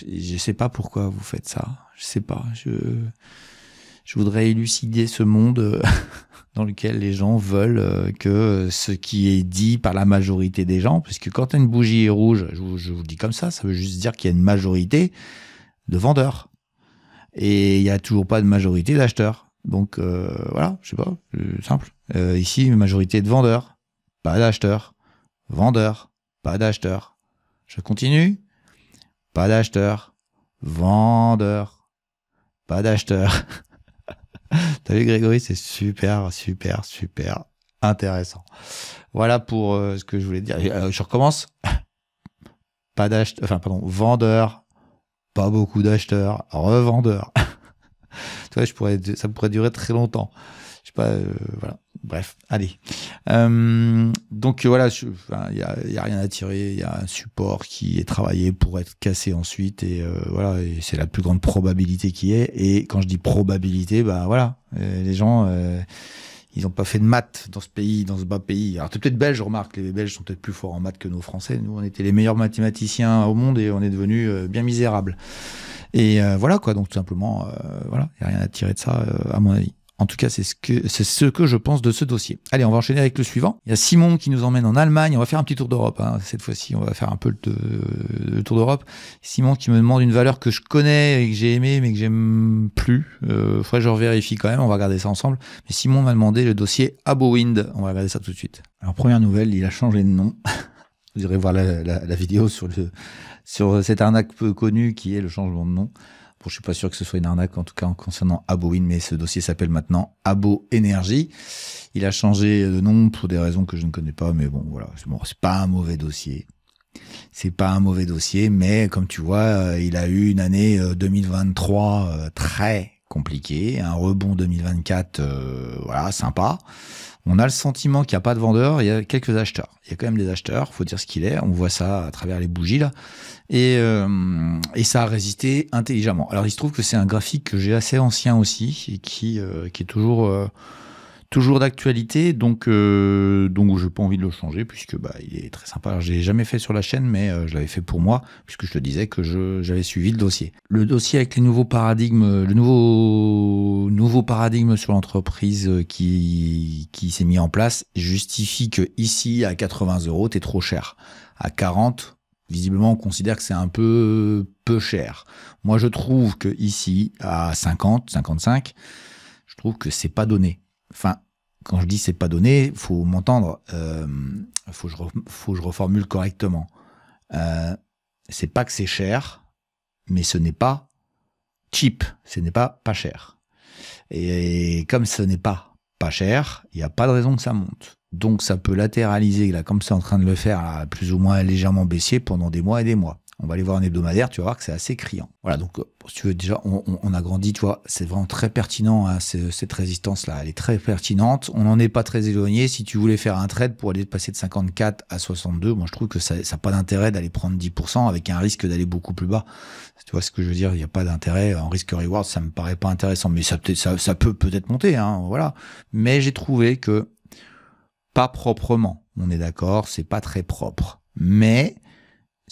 je sais pas pourquoi vous faites ça. Je sais pas. Je, je voudrais élucider ce monde euh, dans lequel les gens veulent que ce qui est dit par la majorité des gens, puisque quand une bougie est rouge, je vous, je vous dis comme ça, ça veut juste dire qu'il y a une majorité de vendeurs et il n'y a toujours pas de majorité d'acheteurs. Donc euh, voilà, je sais pas, euh, simple. Euh, ici, majorité de vendeurs, pas d'acheteurs. Vendeurs, pas d'acheteurs. Je continue. Pas d'acheteurs. Vendeurs, pas d'acheteurs. T'as vu Grégory, c'est super, super, super intéressant. Voilà pour ce que je voulais dire. je recommence. pas d'acheteurs, enfin pardon, vendeurs, pas beaucoup d'acheteurs, revendeurs. tu vois, je pourrais, ça pourrait durer très longtemps. Je sais pas, euh, voilà. Bref, allez. Euh, donc euh, voilà, il n'y a, y a, rien à tirer. Il y a un support qui est travaillé pour être cassé ensuite, et voilà, c'est la plus grande probabilité qui est. Et quand je dis probabilité, bah voilà, les gens ils n'ont pas fait de maths dans ce pays, dans ce bas pays. Alors, peut-être belge, remarque, les Belges sont peut-être plus forts en maths que nos Français. Nous, on était les meilleurs mathématiciens au monde et on est devenus euh, bien misérables. Et euh, voilà, quoi. Donc, tout simplement, euh, voilà, il n'y a rien à tirer de ça, à mon avis. En tout cas, c'est ce, que, ce que je pense de ce dossier. Allez, on va enchaîner avec le suivant. Il y a Simon qui nous emmène en Allemagne. On va faire un petit tour d'Europe. Hein. Cette fois-ci, on va faire un peu le, tour d'Europe. Simon qui me demande une valeur que je connais et que j'ai aimée, mais que j'aime plus. Euh, faudrait que je revérifie quand même. On va regarder ça ensemble. Mais Simon m'a demandé le dossier Abowind. On va regarder ça tout de suite. Alors, première nouvelle, il a changé de nom. Vous irez voir la, vidéo sur, le, sur cette arnaque peu connue qui est le changement de nom. Bon, je suis pas sûr que ce soit une arnaque, en tout cas en concernant Aboin, mais ce dossier s'appelle maintenant Abo Energy. Il a changé de nom pour des raisons que je ne connais pas, mais bon, voilà. c'est pas un mauvais dossier. C'est pas un mauvais dossier, mais comme tu vois, euh, il a eu une année euh, 2023 euh, très compliqué. Un rebond 2024, euh, voilà, sympa. On a le sentiment qu'il n'y a pas de vendeurs, il y a quelques acheteurs. Il y a quand même des acheteurs, faut dire ce qu'il est. On voit ça à travers les bougies là, et, euh, et ça a résisté intelligemment. Alors il se trouve que c'est un graphique que j'ai assez ancien aussi et qui euh, qui est toujours Toujours d'actualité, donc, euh, donc je n'ai pas envie de le changer puisque bah, il est très sympa. Je ne l'ai jamais fait sur la chaîne, mais euh, je l'avais fait pour moi puisque je te disais que j'avais suivi le dossier. Le dossier avec les nouveaux paradigmes, le nouveau, nouveau paradigme sur l'entreprise qui, qui s'est mis en place justifie que ici, à 80 euros, tu es trop cher. À 40, visiblement, on considère que c'est un peu peu cher. Moi, je trouve que ici, à 50, 55, je trouve que c'est pas donné. Enfin, quand je dis c'est pas donné, faut m'entendre. Euh, faut, je reformule correctement. Euh, c'est pas que c'est cher, mais ce n'est pas cheap. Ce n'est pas pas cher. Et comme ce n'est pas pas cher, il n'y a pas de raison que ça monte. Donc ça peut latéraliser, là, comme c'est en train de le faire, à plus ou moins légèrement baissier pendant des mois et des mois on va aller voir un hebdomadaire, tu vas voir que c'est assez criant. Voilà, donc euh, si tu veux, déjà, on, on a grandi, tu vois, c'est vraiment très pertinent, hein, cette résistance-là, elle est très pertinente. On n'en est pas très éloigné. Si tu voulais faire un trade pour aller passer de 54 à 62, moi je trouve que ça n'a pas d'intérêt d'aller prendre 10% avec un risque d'aller beaucoup plus bas. Tu vois ce que je veux dire Il n'y a pas d'intérêt. En risque-reward, ça me paraît pas intéressant, mais ça, ça peut peut-être monter, hein, voilà. Mais j'ai trouvé que, pas proprement, on est d'accord, c'est pas très propre. Mais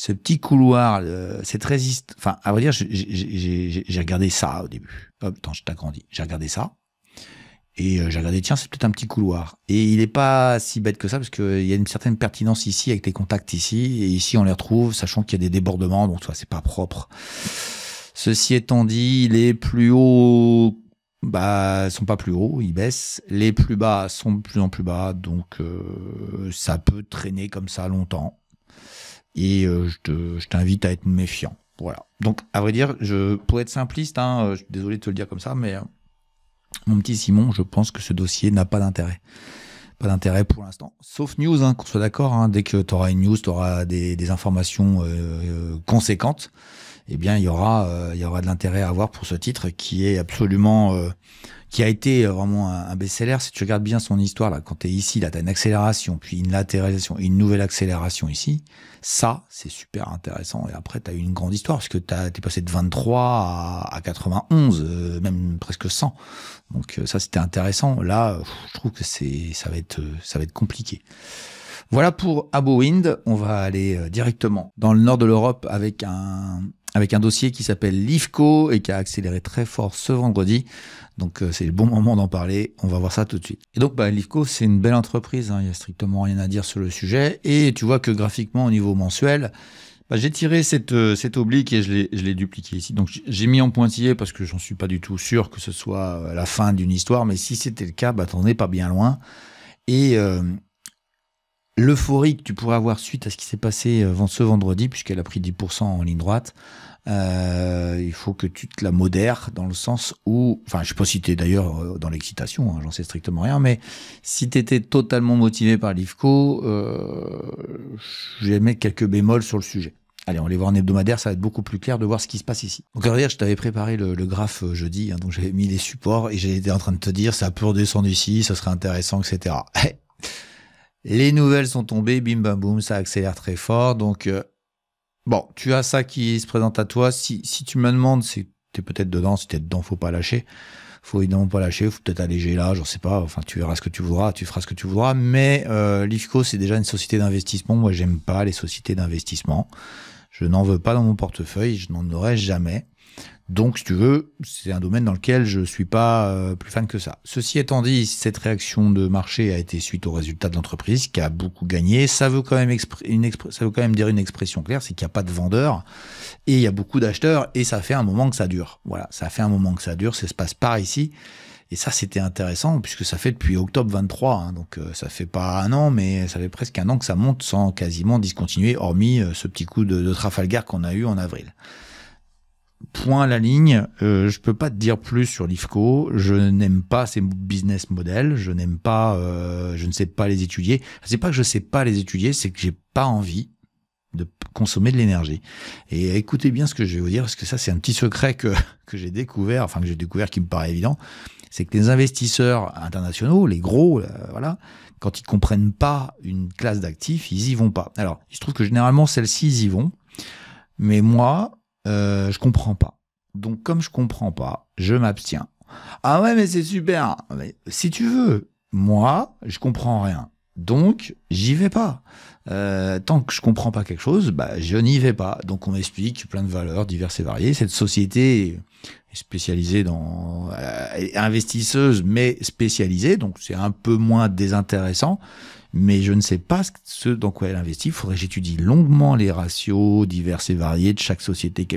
ce petit couloir, euh, c'est très... Enfin, à vrai dire, j'ai regardé ça au début. Hop, attends, je t'agrandis. J'ai regardé ça. Et euh, j'ai regardé, tiens, c'est peut-être un petit couloir. Et il n'est pas si bête que ça, parce qu'il euh, y a une certaine pertinence ici, avec les contacts ici. Et ici, on les retrouve, sachant qu'il y a des débordements, donc ça, c'est pas propre. Ceci étant dit, les plus hauts bah, sont pas plus hauts, ils baissent. Les plus bas sont de plus en plus bas, donc ça peut traîner comme ça longtemps et euh, je t'invite à être méfiant. Voilà. Donc, à vrai dire, je, pour être simpliste, hein, euh, je suis désolé de te le dire comme ça, mais euh, mon petit Simon, je pense que ce dossier n'a pas d'intérêt. Pas d'intérêt pour l'instant. Sauf news, hein, qu'on soit d'accord, hein. dès que tu auras une news, tu auras des, informations conséquentes, eh bien, il y aura, il y aura de l'intérêt à avoir pour ce titre qui est absolument qui a été euh, vraiment un, best-seller. Si tu regardes bien son histoire, là, quand tu es ici, là, tu as une accélération, puis une latéralisation, une nouvelle accélération ici. Ça, c'est super intéressant. Et après, tu as eu une grande histoire, parce que tu es passé de 23 à, 91, euh, même presque 100. Donc euh, ça, c'était intéressant. Là, je trouve que c'est ça va être ça va être compliqué. Voilà pour Wind. On va aller directement dans le nord de l'Europe avec un, avec un dossier qui s'appelle Livco et qui a accéléré très fort ce vendredi. Donc euh, c'est le bon moment d'en parler, on va voir ça tout de suite. Et donc bah, c'est une belle entreprise, hein. il n'y a strictement rien à dire sur le sujet. Et tu vois que graphiquement au niveau mensuel, bah, j'ai tiré cette, euh, cette, oblique et je l'ai dupliqué ici. Donc j'ai mis en pointillé parce que j'en suis pas du tout sûr que ce soit euh, la fin d'une histoire, mais si c'était le cas, bah, t'en es pas bien loin. Et, l'euphorie que tu pourrais avoir suite à ce qui s'est passé euh, ce vendredi, puisqu'elle a pris 10% en ligne droite, euh, il faut que tu te la modères dans le sens où, enfin, je sais pas si tu es d'ailleurs euh, dans l'excitation, hein, j'en sais strictement rien, mais si tu étais totalement motivé par l'IFCO, je vais mettre quelques bémols sur le sujet. Allez, on les voir en hebdomadaire, ça va être beaucoup plus clair de voir ce qui se passe ici. Donc, à dire, je t'avais préparé le, graphe jeudi, hein, donc j'avais mis les supports et j'étais en train de te dire, ça peut redescendre ici, ça serait intéressant, etc. Les nouvelles sont tombées, bim bam boum, ça accélère très fort. Donc, euh, bon, tu as ça qui se présente à toi. Si, tu me demandes si tu es peut-être dedans, si tu es dedans, faut pas lâcher. Faut évidemment pas lâcher, faut peut-être alléger là, je sais pas. Enfin, tu verras ce que tu voudras, tu feras ce que tu voudras. Mais euh, l'IFCO, c'est déjà une société d'investissement. Moi, j'aime pas les sociétés d'investissement. Je n'en veux pas dans mon portefeuille, je n'en aurai jamais. Donc, si tu veux, c'est un domaine dans lequel je ne suis pas euh, plus fan que ça. Ceci étant dit, cette réaction de marché a été suite au résultats de l'entreprise qui a beaucoup gagné. Ça veut quand même, une ça veut quand même dire une expression claire, c'est qu'il n'y a pas de vendeurs et il y a beaucoup d'acheteurs et ça fait un moment que ça dure. Voilà, ça fait un moment que ça dure, ça se passe par ici. Et ça, c'était intéressant puisque ça fait depuis octobre 23, hein, donc euh, ça fait pas un an, mais ça fait presque un an que ça monte sans quasiment discontinuer, hormis euh, ce petit coup de Trafalgar qu'on a eu en avril point la ligne, je euh, je peux pas te dire plus sur l'IFCO. Je n'aime pas ces business models. Je n'aime pas, euh, je ne sais pas les étudier. Ah, c'est pas que je sais pas les étudier, c'est que j'ai pas envie de consommer de l'énergie. Et écoutez bien ce que je vais vous dire, parce que ça, c'est un petit secret que, que j'ai découvert, enfin, que j'ai découvert qui me paraît évident. C'est que les investisseurs internationaux, les gros, euh, voilà, quand ils comprennent pas une classe d'actifs, ils y vont pas. Alors, il se trouve que généralement, celles-ci, ils y vont. Mais moi, euh, je comprends pas. Donc comme je comprends pas, je m'abstiens. Ah ouais, mais c'est super. si tu veux, moi, je comprends rien. Donc, j'y vais pas. Euh, tant que je comprends pas quelque chose, bah, je n'y vais pas. Donc, on m'explique plein de valeurs diverses et variées. Cette société est spécialisée dans, euh, investisseuse, mais spécialisée. Donc, c'est un peu moins désintéressant mais je ne sais pas ce dans quoi elle investit. Il faudrait que j'étudie longuement les ratios divers et variés de chaque société.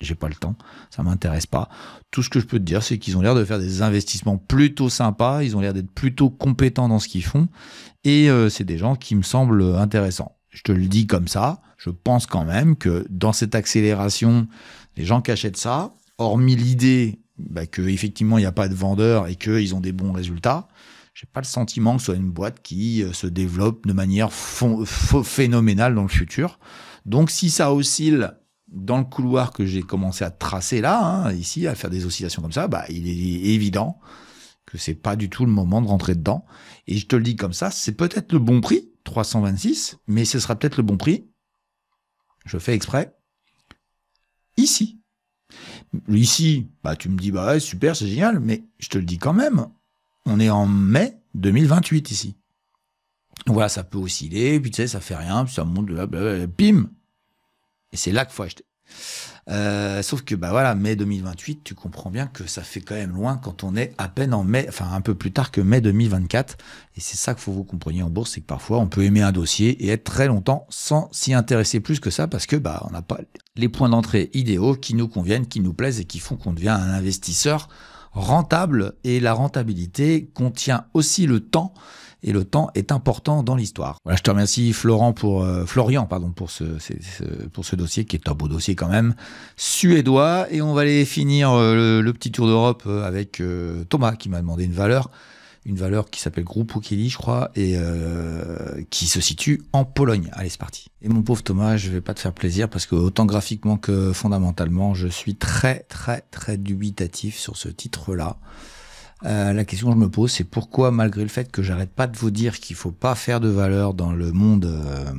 J'ai pas le temps, ça m'intéresse pas. Tout ce que je peux te dire, c'est qu'ils ont l'air de faire des investissements plutôt sympas, ils ont l'air d'être plutôt compétents dans ce qu'ils font, et euh, c'est des gens qui me semblent intéressants. Je te le dis comme ça, je pense quand même que dans cette accélération, les gens qui achètent ça, hormis l'idée bah, qu'effectivement, il n'y a pas de vendeurs et qu'ils ont des bons résultats, j'ai pas le sentiment que ce soit une boîte qui euh, se développe de manière phénoménale dans le futur. Donc si ça oscille dans le couloir que j'ai commencé à tracer là, hein, ici, à faire des oscillations comme ça, bah, il est évident que c'est pas du tout le moment de rentrer dedans. Et je te le dis comme ça, c'est peut-être le bon prix, 326, mais ce sera peut-être le bon prix, je fais exprès, ici. Ici, bah, tu me dis, bah ouais, super, c'est génial, mais je te le dis quand même, on est en mai 2028 ici. voilà, ça peut osciller, puis tu sais, ça fait rien, puis ça monte, blablabla, bim Et c'est là qu'il faut acheter. Euh, sauf que, bah voilà, mai 2028, tu comprends bien que ça fait quand même loin quand on est à peine en mai, enfin un peu plus tard que mai 2024. Et c'est ça qu'il faut vous compreniez en bourse, c'est que parfois on peut aimer un dossier et être très longtemps sans s'y intéresser plus que ça parce que, bah, on n'a pas les points d'entrée idéaux qui nous conviennent, qui nous plaisent et qui font qu'on devient un investisseur rentable et la rentabilité contient aussi le temps et le temps est important dans l'histoire. Voilà, je te remercie Florent pour euh, Florian pardon pour ce, pour ce dossier qui est un beau dossier quand même suédois et on va aller finir euh, le, petit tour d'Europe euh, avec Thomas qui m'a demandé une valeur une valeur qui s'appelle Groupe Ukeli, je crois, et euh, qui se situe en Pologne. Allez, c'est parti. Et mon pauvre Thomas, je vais pas te faire plaisir parce que autant graphiquement que fondamentalement, je suis très très très dubitatif sur ce titre-là. Euh, la question que je me pose, c'est pourquoi, malgré le fait que j'arrête pas de vous dire qu'il faut pas faire de valeur dans le monde, euh,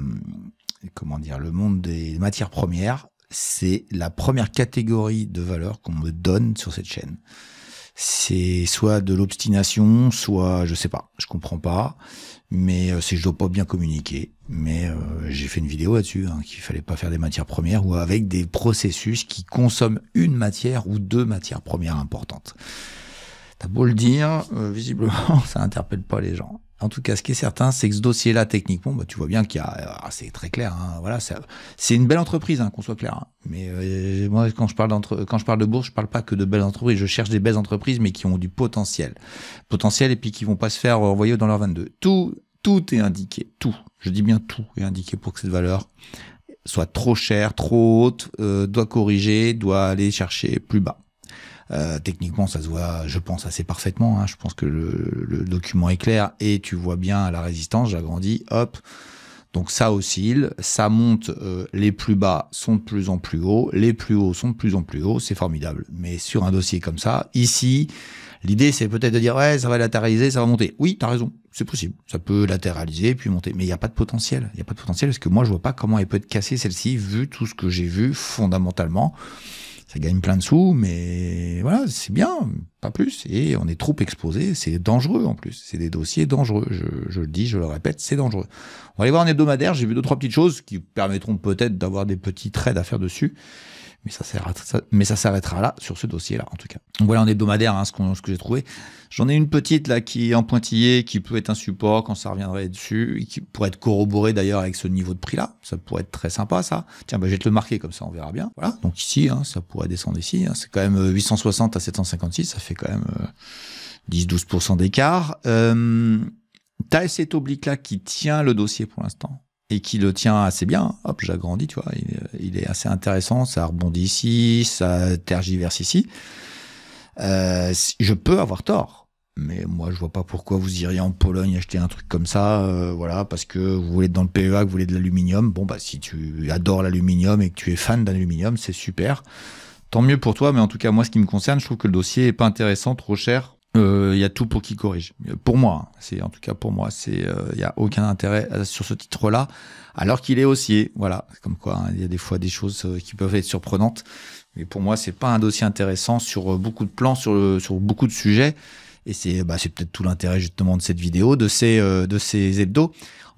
comment dire, le monde des matières premières, c'est la première catégorie de valeur qu'on me donne sur cette chaîne c'est soit de l'obstination, soit je sais pas, je comprends pas, mais euh, c'est je dois pas bien communiquer. Mais euh, j'ai fait une vidéo là-dessus, hein, qu'il fallait pas faire des matières premières ou avec des processus qui consomment une matière ou deux matières premières importantes. T'as beau le dire, euh, visiblement ça interpelle pas les gens. En tout cas, ce qui est certain, c'est que ce dossier-là, techniquement, bah, tu vois bien qu'il y a, euh, c'est très clair. Hein, voilà, c'est une belle entreprise, hein, qu'on soit clair. Hein. Mais euh, moi, quand je parle quand je parle de bourse, je parle pas que de belles entreprises. Je cherche des belles entreprises, mais qui ont du potentiel, potentiel, et puis qui vont pas se faire envoyer dans leur 22. Tout, tout est indiqué, tout. Je dis bien tout est indiqué pour que cette valeur soit trop chère, trop haute, euh, doit corriger, doit aller chercher plus bas. Euh, techniquement, ça se voit, je pense, assez parfaitement. Hein. Je pense que le, document est clair et tu vois bien la résistance, j'agrandis, hop. Donc ça oscille, ça monte, euh, les plus bas sont de plus en plus hauts, les plus hauts sont de plus en plus hauts, c'est formidable. Mais sur un dossier comme ça, ici, l'idée c'est peut-être de dire ouais, ça va latéraliser, ça va monter. Oui, t'as raison, c'est possible, ça peut latéraliser puis monter, mais il n'y a pas de potentiel, il n'y a pas de potentiel parce que moi je vois pas comment elle peut être cassée celle-ci vu tout ce que j'ai vu fondamentalement ça gagne plein de sous, mais voilà, c'est bien, pas plus. Et on est trop exposé, c'est dangereux en plus. C'est des dossiers dangereux. Je, le dis, je le répète, c'est dangereux. On va aller voir en hebdomadaire. J'ai vu deux trois petites choses qui permettront peut-être d'avoir des petits trades à faire dessus mais ça, s'arrêtera là, sur ce dossier-là, en tout cas. voilà, en hebdomadaire, hein, ce, ce que j'ai trouvé. J'en ai une petite, là, qui est en pointillé, qui peut être un support quand ça reviendrait dessus, et qui pourrait être corroboré d'ailleurs, avec ce niveau de prix-là. Ça pourrait être très sympa, ça. Tiens, bah, je vais te le marquer, comme ça, on verra bien. Voilà, donc ici, hein, ça pourrait descendre ici. Hein. C'est quand même 860 euh, à 756, ça fait quand même 10-12% euh, d'écart. Euh, T'as cette oblique-là qui tient le dossier pour l'instant et qui le tient assez bien. Hop, j'agrandis, tu vois. Il, est assez intéressant. Ça rebondit ici, ça tergiverse ici. Euh, je peux avoir tort. Mais moi, je vois pas pourquoi vous iriez en Pologne acheter un truc comme ça, euh, voilà, parce que vous voulez être dans le PEA, que vous voulez de l'aluminium. Bon, bah, si tu adores l'aluminium et que tu es fan d'aluminium, c'est super. Tant mieux pour toi, mais en tout cas, moi, ce qui me concerne, je trouve que le dossier est pas intéressant, trop cher il euh, y a tout pour qu'il corrige. Pour moi, hein. c'est en tout cas pour moi, c'est il euh, y a aucun intérêt euh, sur ce titre-là, alors qu'il est haussier. Voilà, comme quoi il hein, y a des fois des choses euh, qui peuvent être surprenantes, mais pour moi c'est pas un dossier intéressant sur beaucoup de plans, sur sur beaucoup de sujets, et c'est bah, c'est peut-être tout l'intérêt justement de cette vidéo, de ces de ces hebdos.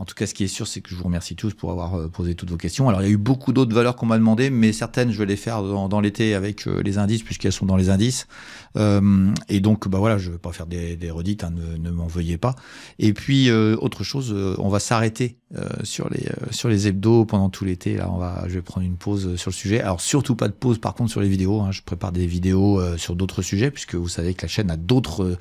En tout cas, ce qui est sûr, c'est que je vous remercie tous pour avoir euh, posé toutes vos questions. Alors, il y a eu beaucoup d'autres valeurs qu'on m'a demandé, mais certaines, je vais les faire dans, l'été avec euh, les indices, puisqu'elles sont dans les indices. Euh, et donc, bah voilà, je ne vais pas faire des, redites, hein, ne, m'en veuillez pas. Et puis, autre chose, on va s'arrêter sur les sur les hebdos pendant tout l'été. Là, on va, je vais prendre une pause sur le sujet. Alors, surtout pas de pause, par contre, sur les vidéos. Hein. Je prépare des vidéos sur d'autres sujets, puisque vous savez que la chaîne a d'autres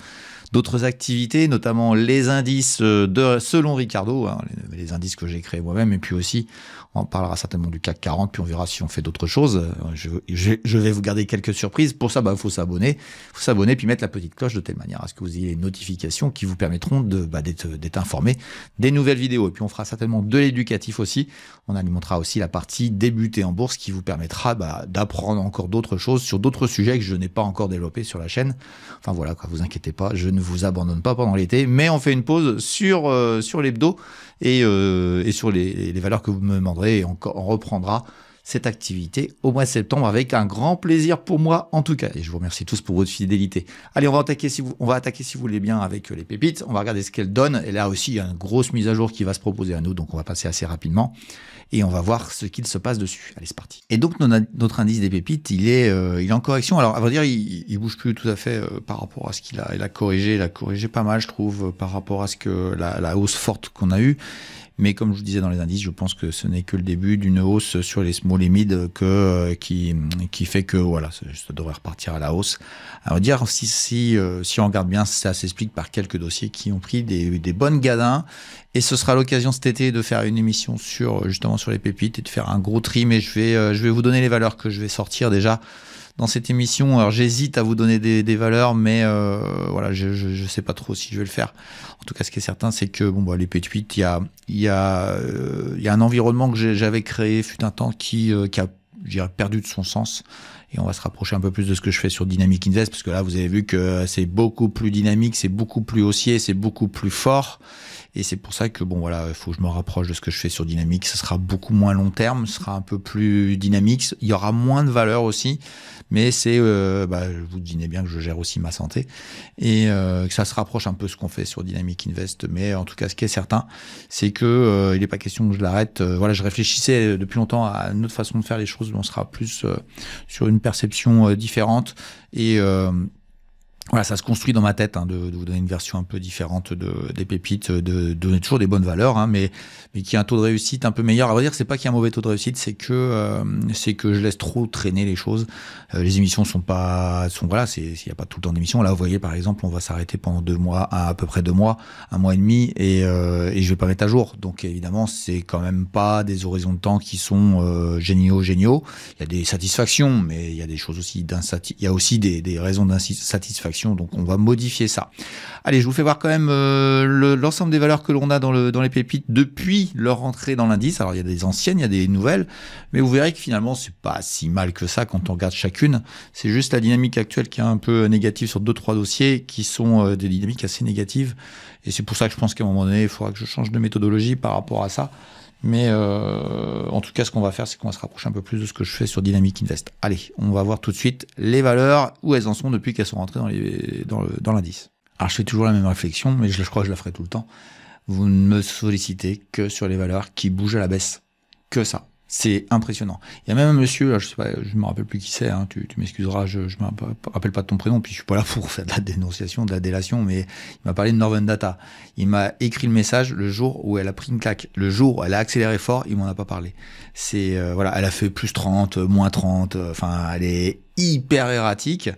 activités, notamment les indices de selon Ricardo. Hein, les indices que j'ai créés moi-même. Et puis aussi, on parlera certainement du CAC 40, puis on verra si on fait d'autres choses. Euh, je, vais vous garder quelques surprises. Pour ça, il bah, faut s'abonner. faut s'abonner, puis mettre la petite cloche de telle manière à ce que vous ayez les notifications qui vous permettront de bah, d'être informé des nouvelles vidéos. Et puis on fera certainement de l'éducatif aussi. On alimentera aussi la partie débuter en bourse qui vous permettra bah, d'apprendre encore d'autres choses sur d'autres sujets que je n'ai pas encore développé sur la chaîne. Enfin voilà, quoi, vous inquiétez pas, je ne vous abandonne pas pendant l'été, mais on fait une pause sur, euh, sur l'hebdo euh, et, sur les, valeurs que vous me demanderez, on reprendra cette activité au mois de septembre avec un grand plaisir pour moi en tout cas. Et je vous remercie tous pour votre fidélité. Allez, on va attaquer si vous, on va attaquer si vous voulez bien avec euh, les pépites. On va regarder ce qu'elle donne Et là aussi, il y a une grosse mise à jour qui va se proposer à nous, donc on va passer assez rapidement et on va voir ce qu'il se passe dessus. Allez, c'est parti. Et donc notre indice des pépites, il est, euh, il est en correction. Alors à vrai dire, il, il bouge plus tout à fait euh, par rapport à ce qu'il a, il a corrigé, il a corrigé pas mal, je trouve, par rapport à ce que la, la hausse forte qu'on a eue. Mais comme je vous disais dans les indices, je pense que ce n'est que le début d'une hausse sur les small et mid que, euh, qui, qui fait que voilà, ça, devrait repartir à la hausse. À dire, si, si, euh, si on regarde bien, ça s'explique par quelques dossiers qui ont pris des, des bonnes gadins. Et ce sera l'occasion cet été de faire une émission sur justement sur les pépites et de faire un gros tri. Mais je vais, euh, je vais vous donner les valeurs que je vais sortir déjà dans cette émission. Alors j'hésite à vous donner des, valeurs, mais euh, voilà, je, ne sais pas trop si je vais le faire. En tout cas, ce qui est certain, c'est que bon, bah, les euh, il y a, un environnement que j'avais créé fut un temps qui, euh, qui a perdu de son sens et on va se rapprocher un peu plus de ce que je fais sur Dynamic Invest parce que là vous avez vu que c'est beaucoup plus dynamique, c'est beaucoup plus haussier, c'est beaucoup plus fort et c'est pour ça que bon voilà, il faut que je me rapproche de ce que je fais sur Dynamic, ce sera beaucoup moins long terme, ce sera un peu plus dynamique, il y aura moins de valeur aussi, mais c'est euh, bah, vous bien que je gère aussi ma santé et euh, que ça se rapproche un peu ce qu'on fait sur Dynamic Invest, mais en tout cas ce qui est certain, c'est que euh, il n'est pas question que je l'arrête. voilà, je réfléchissais depuis longtemps à une autre façon de faire les choses, mais on sera plus sur une perception euh, différente et euh, voilà, ça se construit dans ma tête, hein, de, de, vous donner une version un peu différente de, des pépites, de, donner toujours des bonnes valeurs, hein, mais, mais qui a un taux de réussite un peu meilleur. À vrai dire, c'est pas qu'il y a un mauvais taux de réussite, c'est que euh, c'est que je laisse trop traîner les choses. Euh, les émissions sont pas, sont voilà, il y a pas tout le temps d'émissions. Là, vous voyez, par exemple, on va s'arrêter pendant deux mois, à, à, peu près deux mois, un mois et demi, et, euh, et je vais pas mettre à jour. Donc évidemment, c'est quand même pas des horizons de temps qui sont géniaux, géniaux. Il y a des satisfactions, mais il y a des choses aussi d'insatisfaction. Il y a aussi des, des raisons d'insatisfaction donc on va modifier ça. Allez, je vous fais voir quand même euh, l'ensemble des valeurs que l'on a dans, les pépites depuis leur entrée dans l'indice. Alors il y a des anciennes, il y a des nouvelles, mais vous verrez que finalement c'est pas si mal que ça quand on regarde chacune. C'est juste la dynamique actuelle qui est un peu négative sur deux trois dossiers qui sont euh, des dynamiques assez négatives. Et c'est pour ça que je pense qu'à un moment donné, il faudra que je change de méthodologie par rapport à ça. Mais euh, en tout cas, ce qu'on va faire, c'est qu'on va se rapprocher un peu plus de ce que je fais sur Dynamic Invest. Allez, on va voir tout de suite les valeurs, où elles en sont depuis qu'elles sont rentrées dans, dans, l'indice. Alors, je fais toujours la même réflexion, mais je, je crois que je la ferai tout le temps. Vous ne me sollicitez que sur les valeurs qui bougent à la baisse. Que ça. C'est impressionnant. Il y a même un monsieur, je sais je me rappelle plus qui c'est, hein, tu, m'excuseras, je ne me rappelle pas de ton prénom, puis je suis pas là pour faire de la dénonciation, de la délation, mais il m'a parlé de Northern Data. Il m'a écrit le message le jour où elle a pris une claque. Le jour où elle a accéléré fort, il m'en a pas parlé. C'est, euh, voilà, elle a fait plus 30, moins 30, euh, enfin, elle est hyper erratique.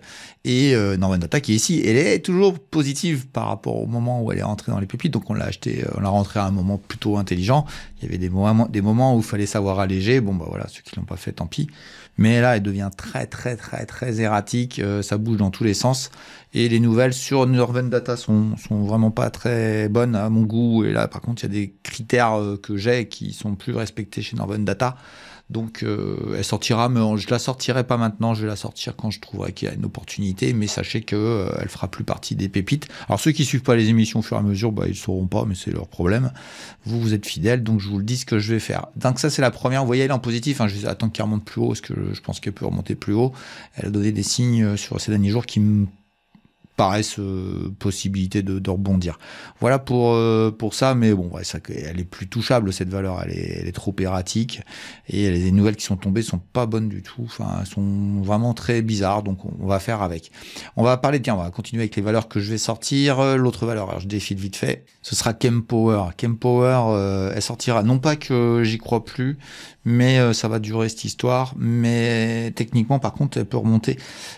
Et euh, Data qui est ici, elle est toujours positive par rapport au moment où elle est rentrée dans les pépites. Donc on l'a acheté, euh, on l'a rentré à un moment plutôt intelligent. Il y avait des moments, des moments où il fallait savoir alléger. Bon bah voilà, ceux qui l'ont pas fait, tant pis. Mais là, elle devient très très très très erratique. Euh, ça bouge dans tous les sens. Et les nouvelles sur Norvendata Data sont sont vraiment pas très bonnes à mon goût. Et là, par contre, il y a des critères euh, que j'ai qui sont plus respectés chez Norvendata. Data. Donc euh, elle sortira, mais je la sortirai pas maintenant, je vais la sortir quand je trouverai qu'il y a une opportunité, mais sachez que euh, elle fera plus partie des pépites. Alors ceux qui suivent pas les émissions au fur et à mesure, bah, ils ne sauront pas, mais c'est leur problème. Vous, vous êtes fidèles, donc je vous le dis ce que je vais faire. Donc ça c'est la première, vous voyez elle est en positif, hein, je attends qu'elle remonte plus haut, parce que je pense qu'elle peut remonter plus haut. Elle a donné des signes euh, sur ces derniers jours qui me paraissent euh, de, rebondir. Voilà pour, euh, pour ça, mais bon, ouais, ça, elle est plus touchable cette valeur, elle est, elle est, trop erratique et les nouvelles qui sont tombées sont pas bonnes du tout, enfin, elles sont vraiment très bizarres, donc on, va faire avec. On va parler, tiens, on va continuer avec les valeurs que je vais sortir. Euh, l'autre valeur, alors je défile vite fait, ce sera Kempower. Kempower, euh, elle sortira, non pas que j'y crois plus, mais ça va durer cette histoire, mais techniquement, par contre, elle peut remonter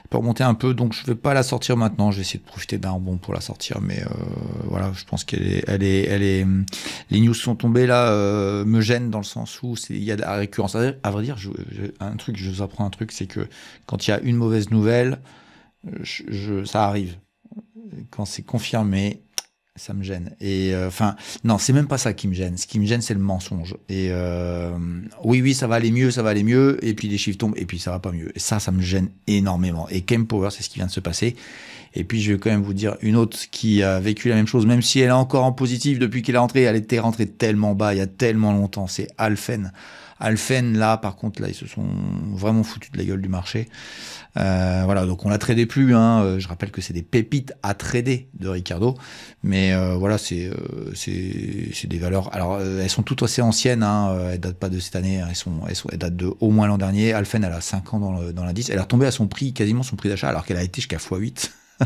peut remonter un peu, donc je vais pas la sortir maintenant. j'ai essayé de profiter d'un bon pour la sortir, mais euh, voilà, je pense qu'elle est, elle est, elle est, les news sont tombées là euh, me gênent dans le sens où il y a de la récurrence. À vrai dire, je, un truc, je vous apprends un truc, c'est que quand il y a une mauvaise nouvelle, euh, je, ça arrive. Quand c'est confirmé, ça me gêne. Et euh, enfin, non, c'est même pas ça qui me gêne. Ce qui me gêne, c'est le mensonge. Et euh, oui, oui, ça va aller mieux, ça va aller mieux. Et puis les chiffres tombent, et puis ça va pas mieux. Et ça, ça me gêne énormément. Et Kempower Power, c'est ce qui vient de se passer. Et puis je vais quand même vous dire une autre qui a vécu la même chose, même si elle est encore en positif depuis qu'elle est rentrée. Elle était rentrée tellement bas il y a tellement longtemps. C'est Alphen. Alphen, là, par contre, là, ils se sont vraiment foutus de la gueule du marché. Euh, voilà, donc on la tradé plus. Hein. Euh, je rappelle que c'est des pépites à trader de Ricardo. Mais euh, voilà, c'est c'est des valeurs. Alors, elles sont toutes assez anciennes. Hein. Elles datent pas de cette année. Hein. Elles, sont, elles, datent de au moins l'an dernier. Alphen, elle a 5 ans dans l'indice. elle a tombé à son prix, quasiment son prix d'achat, alors qu'elle a été jusqu'à x8.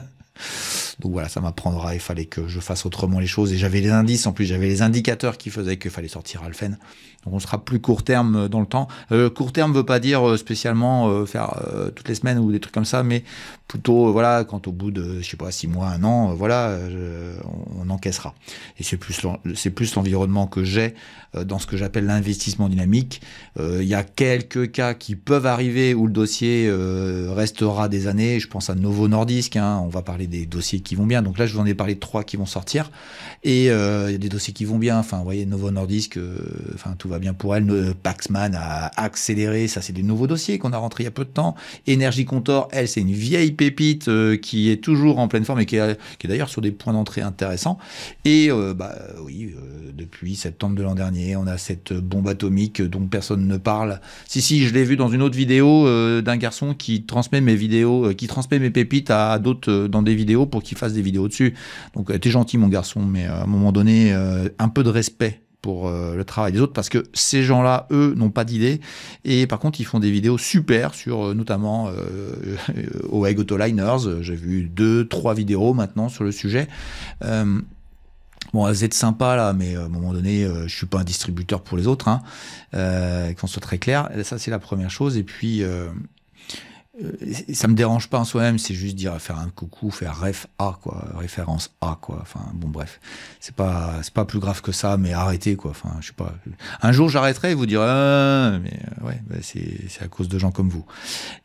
Donc voilà, ça m'apprendra. Il fallait que je fasse autrement les choses. Et j'avais les indices en plus, j'avais les indicateurs qui faisaient qu'il fallait sortir Alphen. Donc on sera plus court terme euh, dans le temps. Euh, court terme ne veut pas dire euh, spécialement faire toutes les semaines ou des trucs comme ça, mais plutôt, voilà, quand au bout de, je sais pas, six mois, un an, voilà, on, encaissera. Et c'est plus, c'est plus l'environnement que j'ai dans ce que j'appelle l'investissement dynamique. Il y a quelques cas qui peuvent arriver où le dossier restera des années. Je pense à Novo Nordisk, hein. on va parler des dossiers qui vont bien. Donc là, je vous en ai parlé de trois qui vont sortir. Et il y a des dossiers qui vont bien. Enfin, vous voyez, Novo Nordisk, enfin, tout va bien pour elle. Euh, Paxman a accéléré, ça c'est des nouveaux dossiers qu'on a rentrés il y a peu de temps. énergie Contor, elle c'est une vieille pépite euh, qui est toujours en pleine forme et qui est, d'ailleurs sur des points d'entrée intéressants. Et euh, bah oui, depuis septembre de l'an dernier, on a cette bombe atomique dont personne ne parle. Si si, je l'ai vu dans une autre vidéo d'un garçon qui transmet mes vidéos, qui transmet mes pépites à, à d'autres dans des vidéos pour qu'ils fassent des vidéos dessus. Donc t'es gentil mon garçon, mais à un moment donné, un peu de respect pour euh, le travail des autres parce que ces gens-là, eux, n'ont pas d'idées. Et par contre, ils font des vidéos super sur euh, notamment euh, euh Auto Liners. J'ai vu deux, trois vidéos maintenant sur le sujet. Bon, elles étaient sympas là, mais à un moment donné, je ne suis pas un distributeur pour les autres, hein. qu'on soit très clair. Ça, c'est la première chose. Et puis, euh, ça me dérange pas en soi-même, c'est juste dire faire un coucou, faire ref A quoi, référence A quoi. Enfin bon bref, c'est pas c'est pas plus grave que ça, mais arrêtez quoi. Enfin je sais pas. Un jour j'arrêterai et vous direz euh, mais euh, ouais bah, c'est c'est à cause de gens comme vous.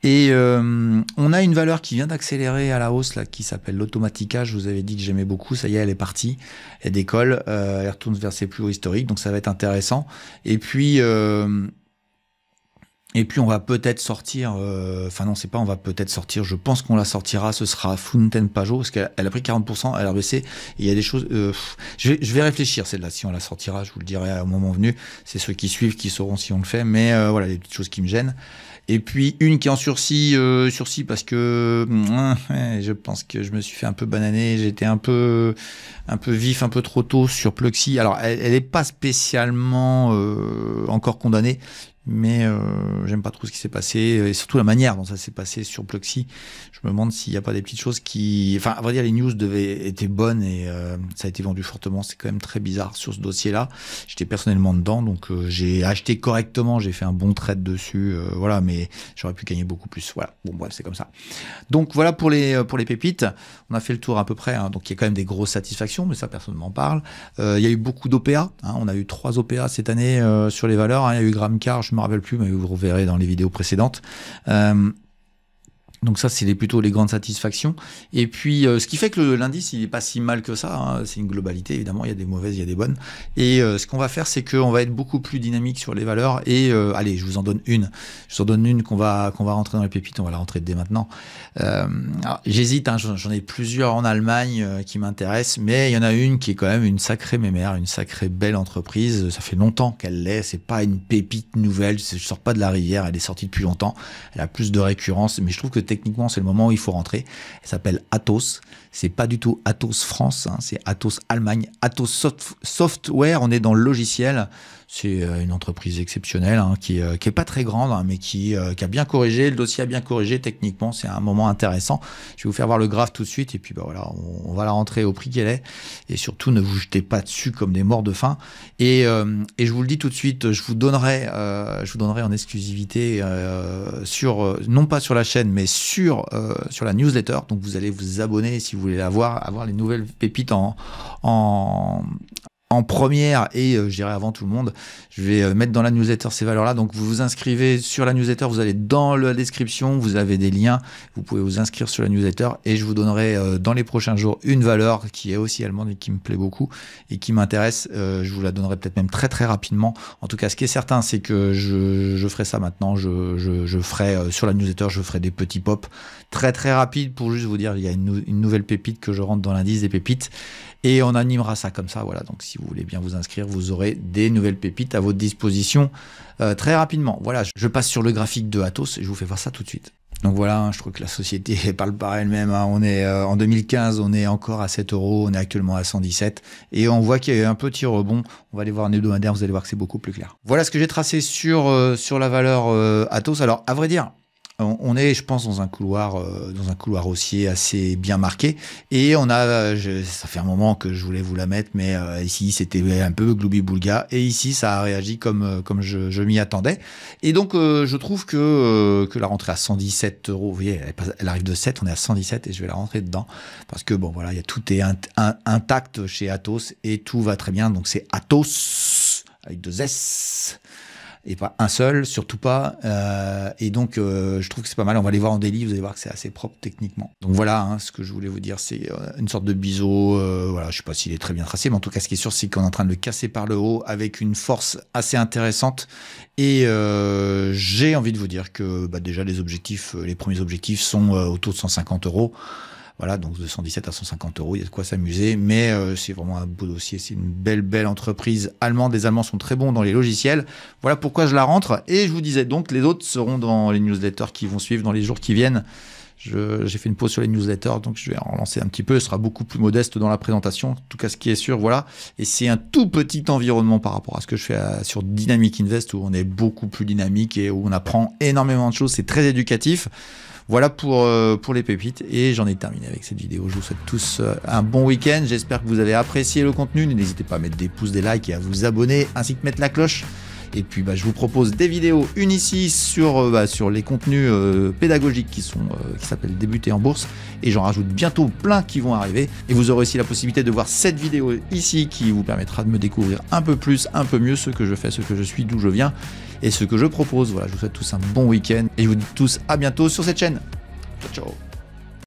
Et on a une valeur qui vient d'accélérer à la hausse là, qui s'appelle l'Automatica. Je vous avais dit que j'aimais beaucoup. Ça y est, elle est partie, elle décolle, elle retourne vers ses plus hauts historiques, donc ça va être intéressant. Et puis et puis on va peut-être sortir, euh, enfin non c'est pas on va peut-être sortir, je pense qu'on la sortira, ce sera Fountain Pajot, parce qu'elle a pris 40%, elle a il y a des choses, euh, je, vais, réfléchir celle-là, si on la sortira, je vous le dirai au moment venu, c'est ceux qui suivent qui sauront si on le fait, mais euh, y voilà, des choses qui me gênent. Et puis une qui est en sursis, sursis parce que je pense que je me suis fait un peu bananer, j'étais un peu, un peu vif, un peu trop tôt sur Plexi. Alors elle n'est pas spécialement encore condamnée, mais euh, j'aime pas trop ce qui s'est passé et surtout la manière dont ça s'est passé sur Pluxy. Je me demande s'il n'y a pas des petites choses qui, enfin, à vrai dire, les news devaient étaient bonnes et euh, ça a été vendu fortement. C'est quand même très bizarre sur ce dossier-là. J'étais personnellement dedans, donc euh, j'ai acheté correctement, j'ai fait un bon trade dessus, voilà, mais j'aurais pu gagner beaucoup plus. Voilà. Bon bref, c'est comme ça. Donc voilà pour les pour les pépites. On a fait le tour à peu près. Hein. donc il y a quand même des grosses satisfactions, mais ça personne ne m'en parle. Il y a eu beaucoup d'OPA. Hein. on a eu trois OPA cette année sur les valeurs. Hein. Il y a eu Gramcar, je me rappelle plus, mais vous reverrez dans les vidéos précédentes. Euh, donc ça, c'est plutôt les grandes satisfactions. Et puis, euh, ce qui fait que l'indice, il n'est pas si mal que ça. Hein. C'est une globalité, évidemment. Il y a des mauvaises, il y a des bonnes. Et euh, ce qu'on va faire, c'est qu'on va être beaucoup plus dynamique sur les valeurs. Et euh, allez, je vous en donne une. Je vous en donne une qu'on va, qu'on va rentrer dans les pépites. On va la rentrer dès maintenant. J'hésite. Hein. J'en ai plusieurs en Allemagne qui m'intéressent. Mais il y en a une qui est quand même une sacrée mémère, une sacrée belle entreprise. Ça fait longtemps qu'elle l'est. C'est pas une pépite nouvelle. Je sors pas de la rivière. Elle est sortie depuis longtemps. Elle a plus de récurrence. Mais je trouve que techniquement, c'est le moment où il faut rentrer. Elle s'appelle Athos c'est pas du tout Atos France, hein, c'est Atos Allemagne, Atos Software, on est dans le logiciel. C'est euh, une entreprise exceptionnelle hein, qui, n'est euh, est pas très grande, hein, mais euh, qui, a bien corrigé, le dossier a bien corrigé techniquement, c'est un moment intéressant. Je vais vous faire voir le graphe tout de suite et puis bah, voilà, on, va la rentrer au prix qu'elle est et surtout ne vous jetez pas dessus comme des morts de faim. Et, je vous le dis tout de suite, je vous donnerai, je vous donnerai en exclusivité sur non pas sur la chaîne mais sur sur la newsletter. Donc vous allez vous abonner si vous voulez avoir, avoir les nouvelles pépites en, en première et euh, je dirais avant tout le monde. Je vais euh, mettre dans la newsletter ces valeurs-là. Donc vous vous inscrivez sur la newsletter, vous allez dans la description, vous avez des liens, vous pouvez vous inscrire sur la newsletter et je vous donnerai euh, dans les prochains jours une valeur qui est aussi allemande et qui me plaît beaucoup et qui m'intéresse. je vous la donnerai peut-être même très très rapidement. En tout cas, ce qui est certain, c'est que je, ferai ça maintenant. Je, ferai sur la newsletter, je ferai des petits pops très très rapides pour juste vous dire il y a une, une nouvelle pépite que je rentre dans l'indice des pépites et on animera ça comme ça. Voilà. Donc si si vous voulez bien vous inscrire, vous aurez des nouvelles pépites à votre disposition euh, très rapidement. Voilà, je passe sur le graphique de Atos et je vous fais voir ça tout de suite. Donc voilà, hein, je trouve que la société parle par elle-même. Hein. On est euh, en 2015, on est encore à 7 euros, on est actuellement à 117, et on voit qu'il y a eu un petit rebond. On va aller voir en hebdomadaire, vous allez voir que c'est beaucoup plus clair. Voilà ce que j'ai tracé sur euh, sur la valeur Atos. Alors à vrai dire, on est, je pense, dans un couloir, euh, dans un couloir haussier assez bien marqué. Et on a, je, ça fait un moment que je voulais vous la mettre, mais euh, ici c'était un peu gloubi boulga. Et ici, ça a réagi comme euh, comme je, m'y attendais. Et donc, je trouve que que la rentrée à 117 euros, vous voyez, elle, arrive de 7, on est à 117 et je vais la rentrer dedans parce que bon, voilà, il y a tout est intact chez Atos et tout va très bien. Donc c'est Atos avec deux S et pas un seul, surtout pas. Euh, et donc, euh, je trouve que c'est pas mal. On va les voir en délit, vous allez voir que c'est assez propre techniquement. Donc voilà, hein, ce que je voulais vous dire, c'est euh, une sorte de biseau. Euh, voilà, je sais pas s'il est très bien tracé, mais en tout cas, ce qui est sûr, c'est qu'on est en train de le casser par le haut avec une force assez intéressante. Et j'ai envie de vous dire que bah, déjà, les objectifs, les premiers objectifs sont autour de 150 euros. Voilà, donc de 117 à 150 euros, il y a de quoi s'amuser. Mais euh, c'est vraiment un beau dossier, c'est une belle, belle entreprise allemande. Les Allemands sont très bons dans les logiciels. Voilà pourquoi je la rentre. Et je vous disais donc, les autres seront dans les newsletters qui vont suivre dans les jours qui viennent. J'ai fait une pause sur les newsletters, donc je vais en un petit peu. Ce sera beaucoup plus modeste dans la présentation. En tout cas, ce qui est sûr, voilà. Et c'est un tout petit environnement par rapport à ce que je fais euh, sur Dynamic Invest, où on est beaucoup plus dynamique et où on apprend énormément de choses. C'est très éducatif. Voilà pour, euh, pour les pépites et j'en ai terminé avec cette vidéo. Je vous souhaite tous euh, un bon week-end. J'espère que vous avez apprécié le contenu. N'hésitez pas à mettre des pouces, des likes et à vous abonner ainsi que mettre la cloche. Et puis bah, je vous propose des vidéos une ici sur, euh, bah, sur les contenus pédagogiques qui sont qui s'appellent débuter en bourse et j'en rajoute bientôt plein qui vont arriver et vous aurez aussi la possibilité de voir cette vidéo ici qui vous permettra de me découvrir un peu plus, un peu mieux ce que je fais, ce que je suis, d'où je viens et ce que je propose. Voilà, je vous souhaite tous un bon week-end et je vous dis tous à bientôt sur cette chaîne. Ciao ciao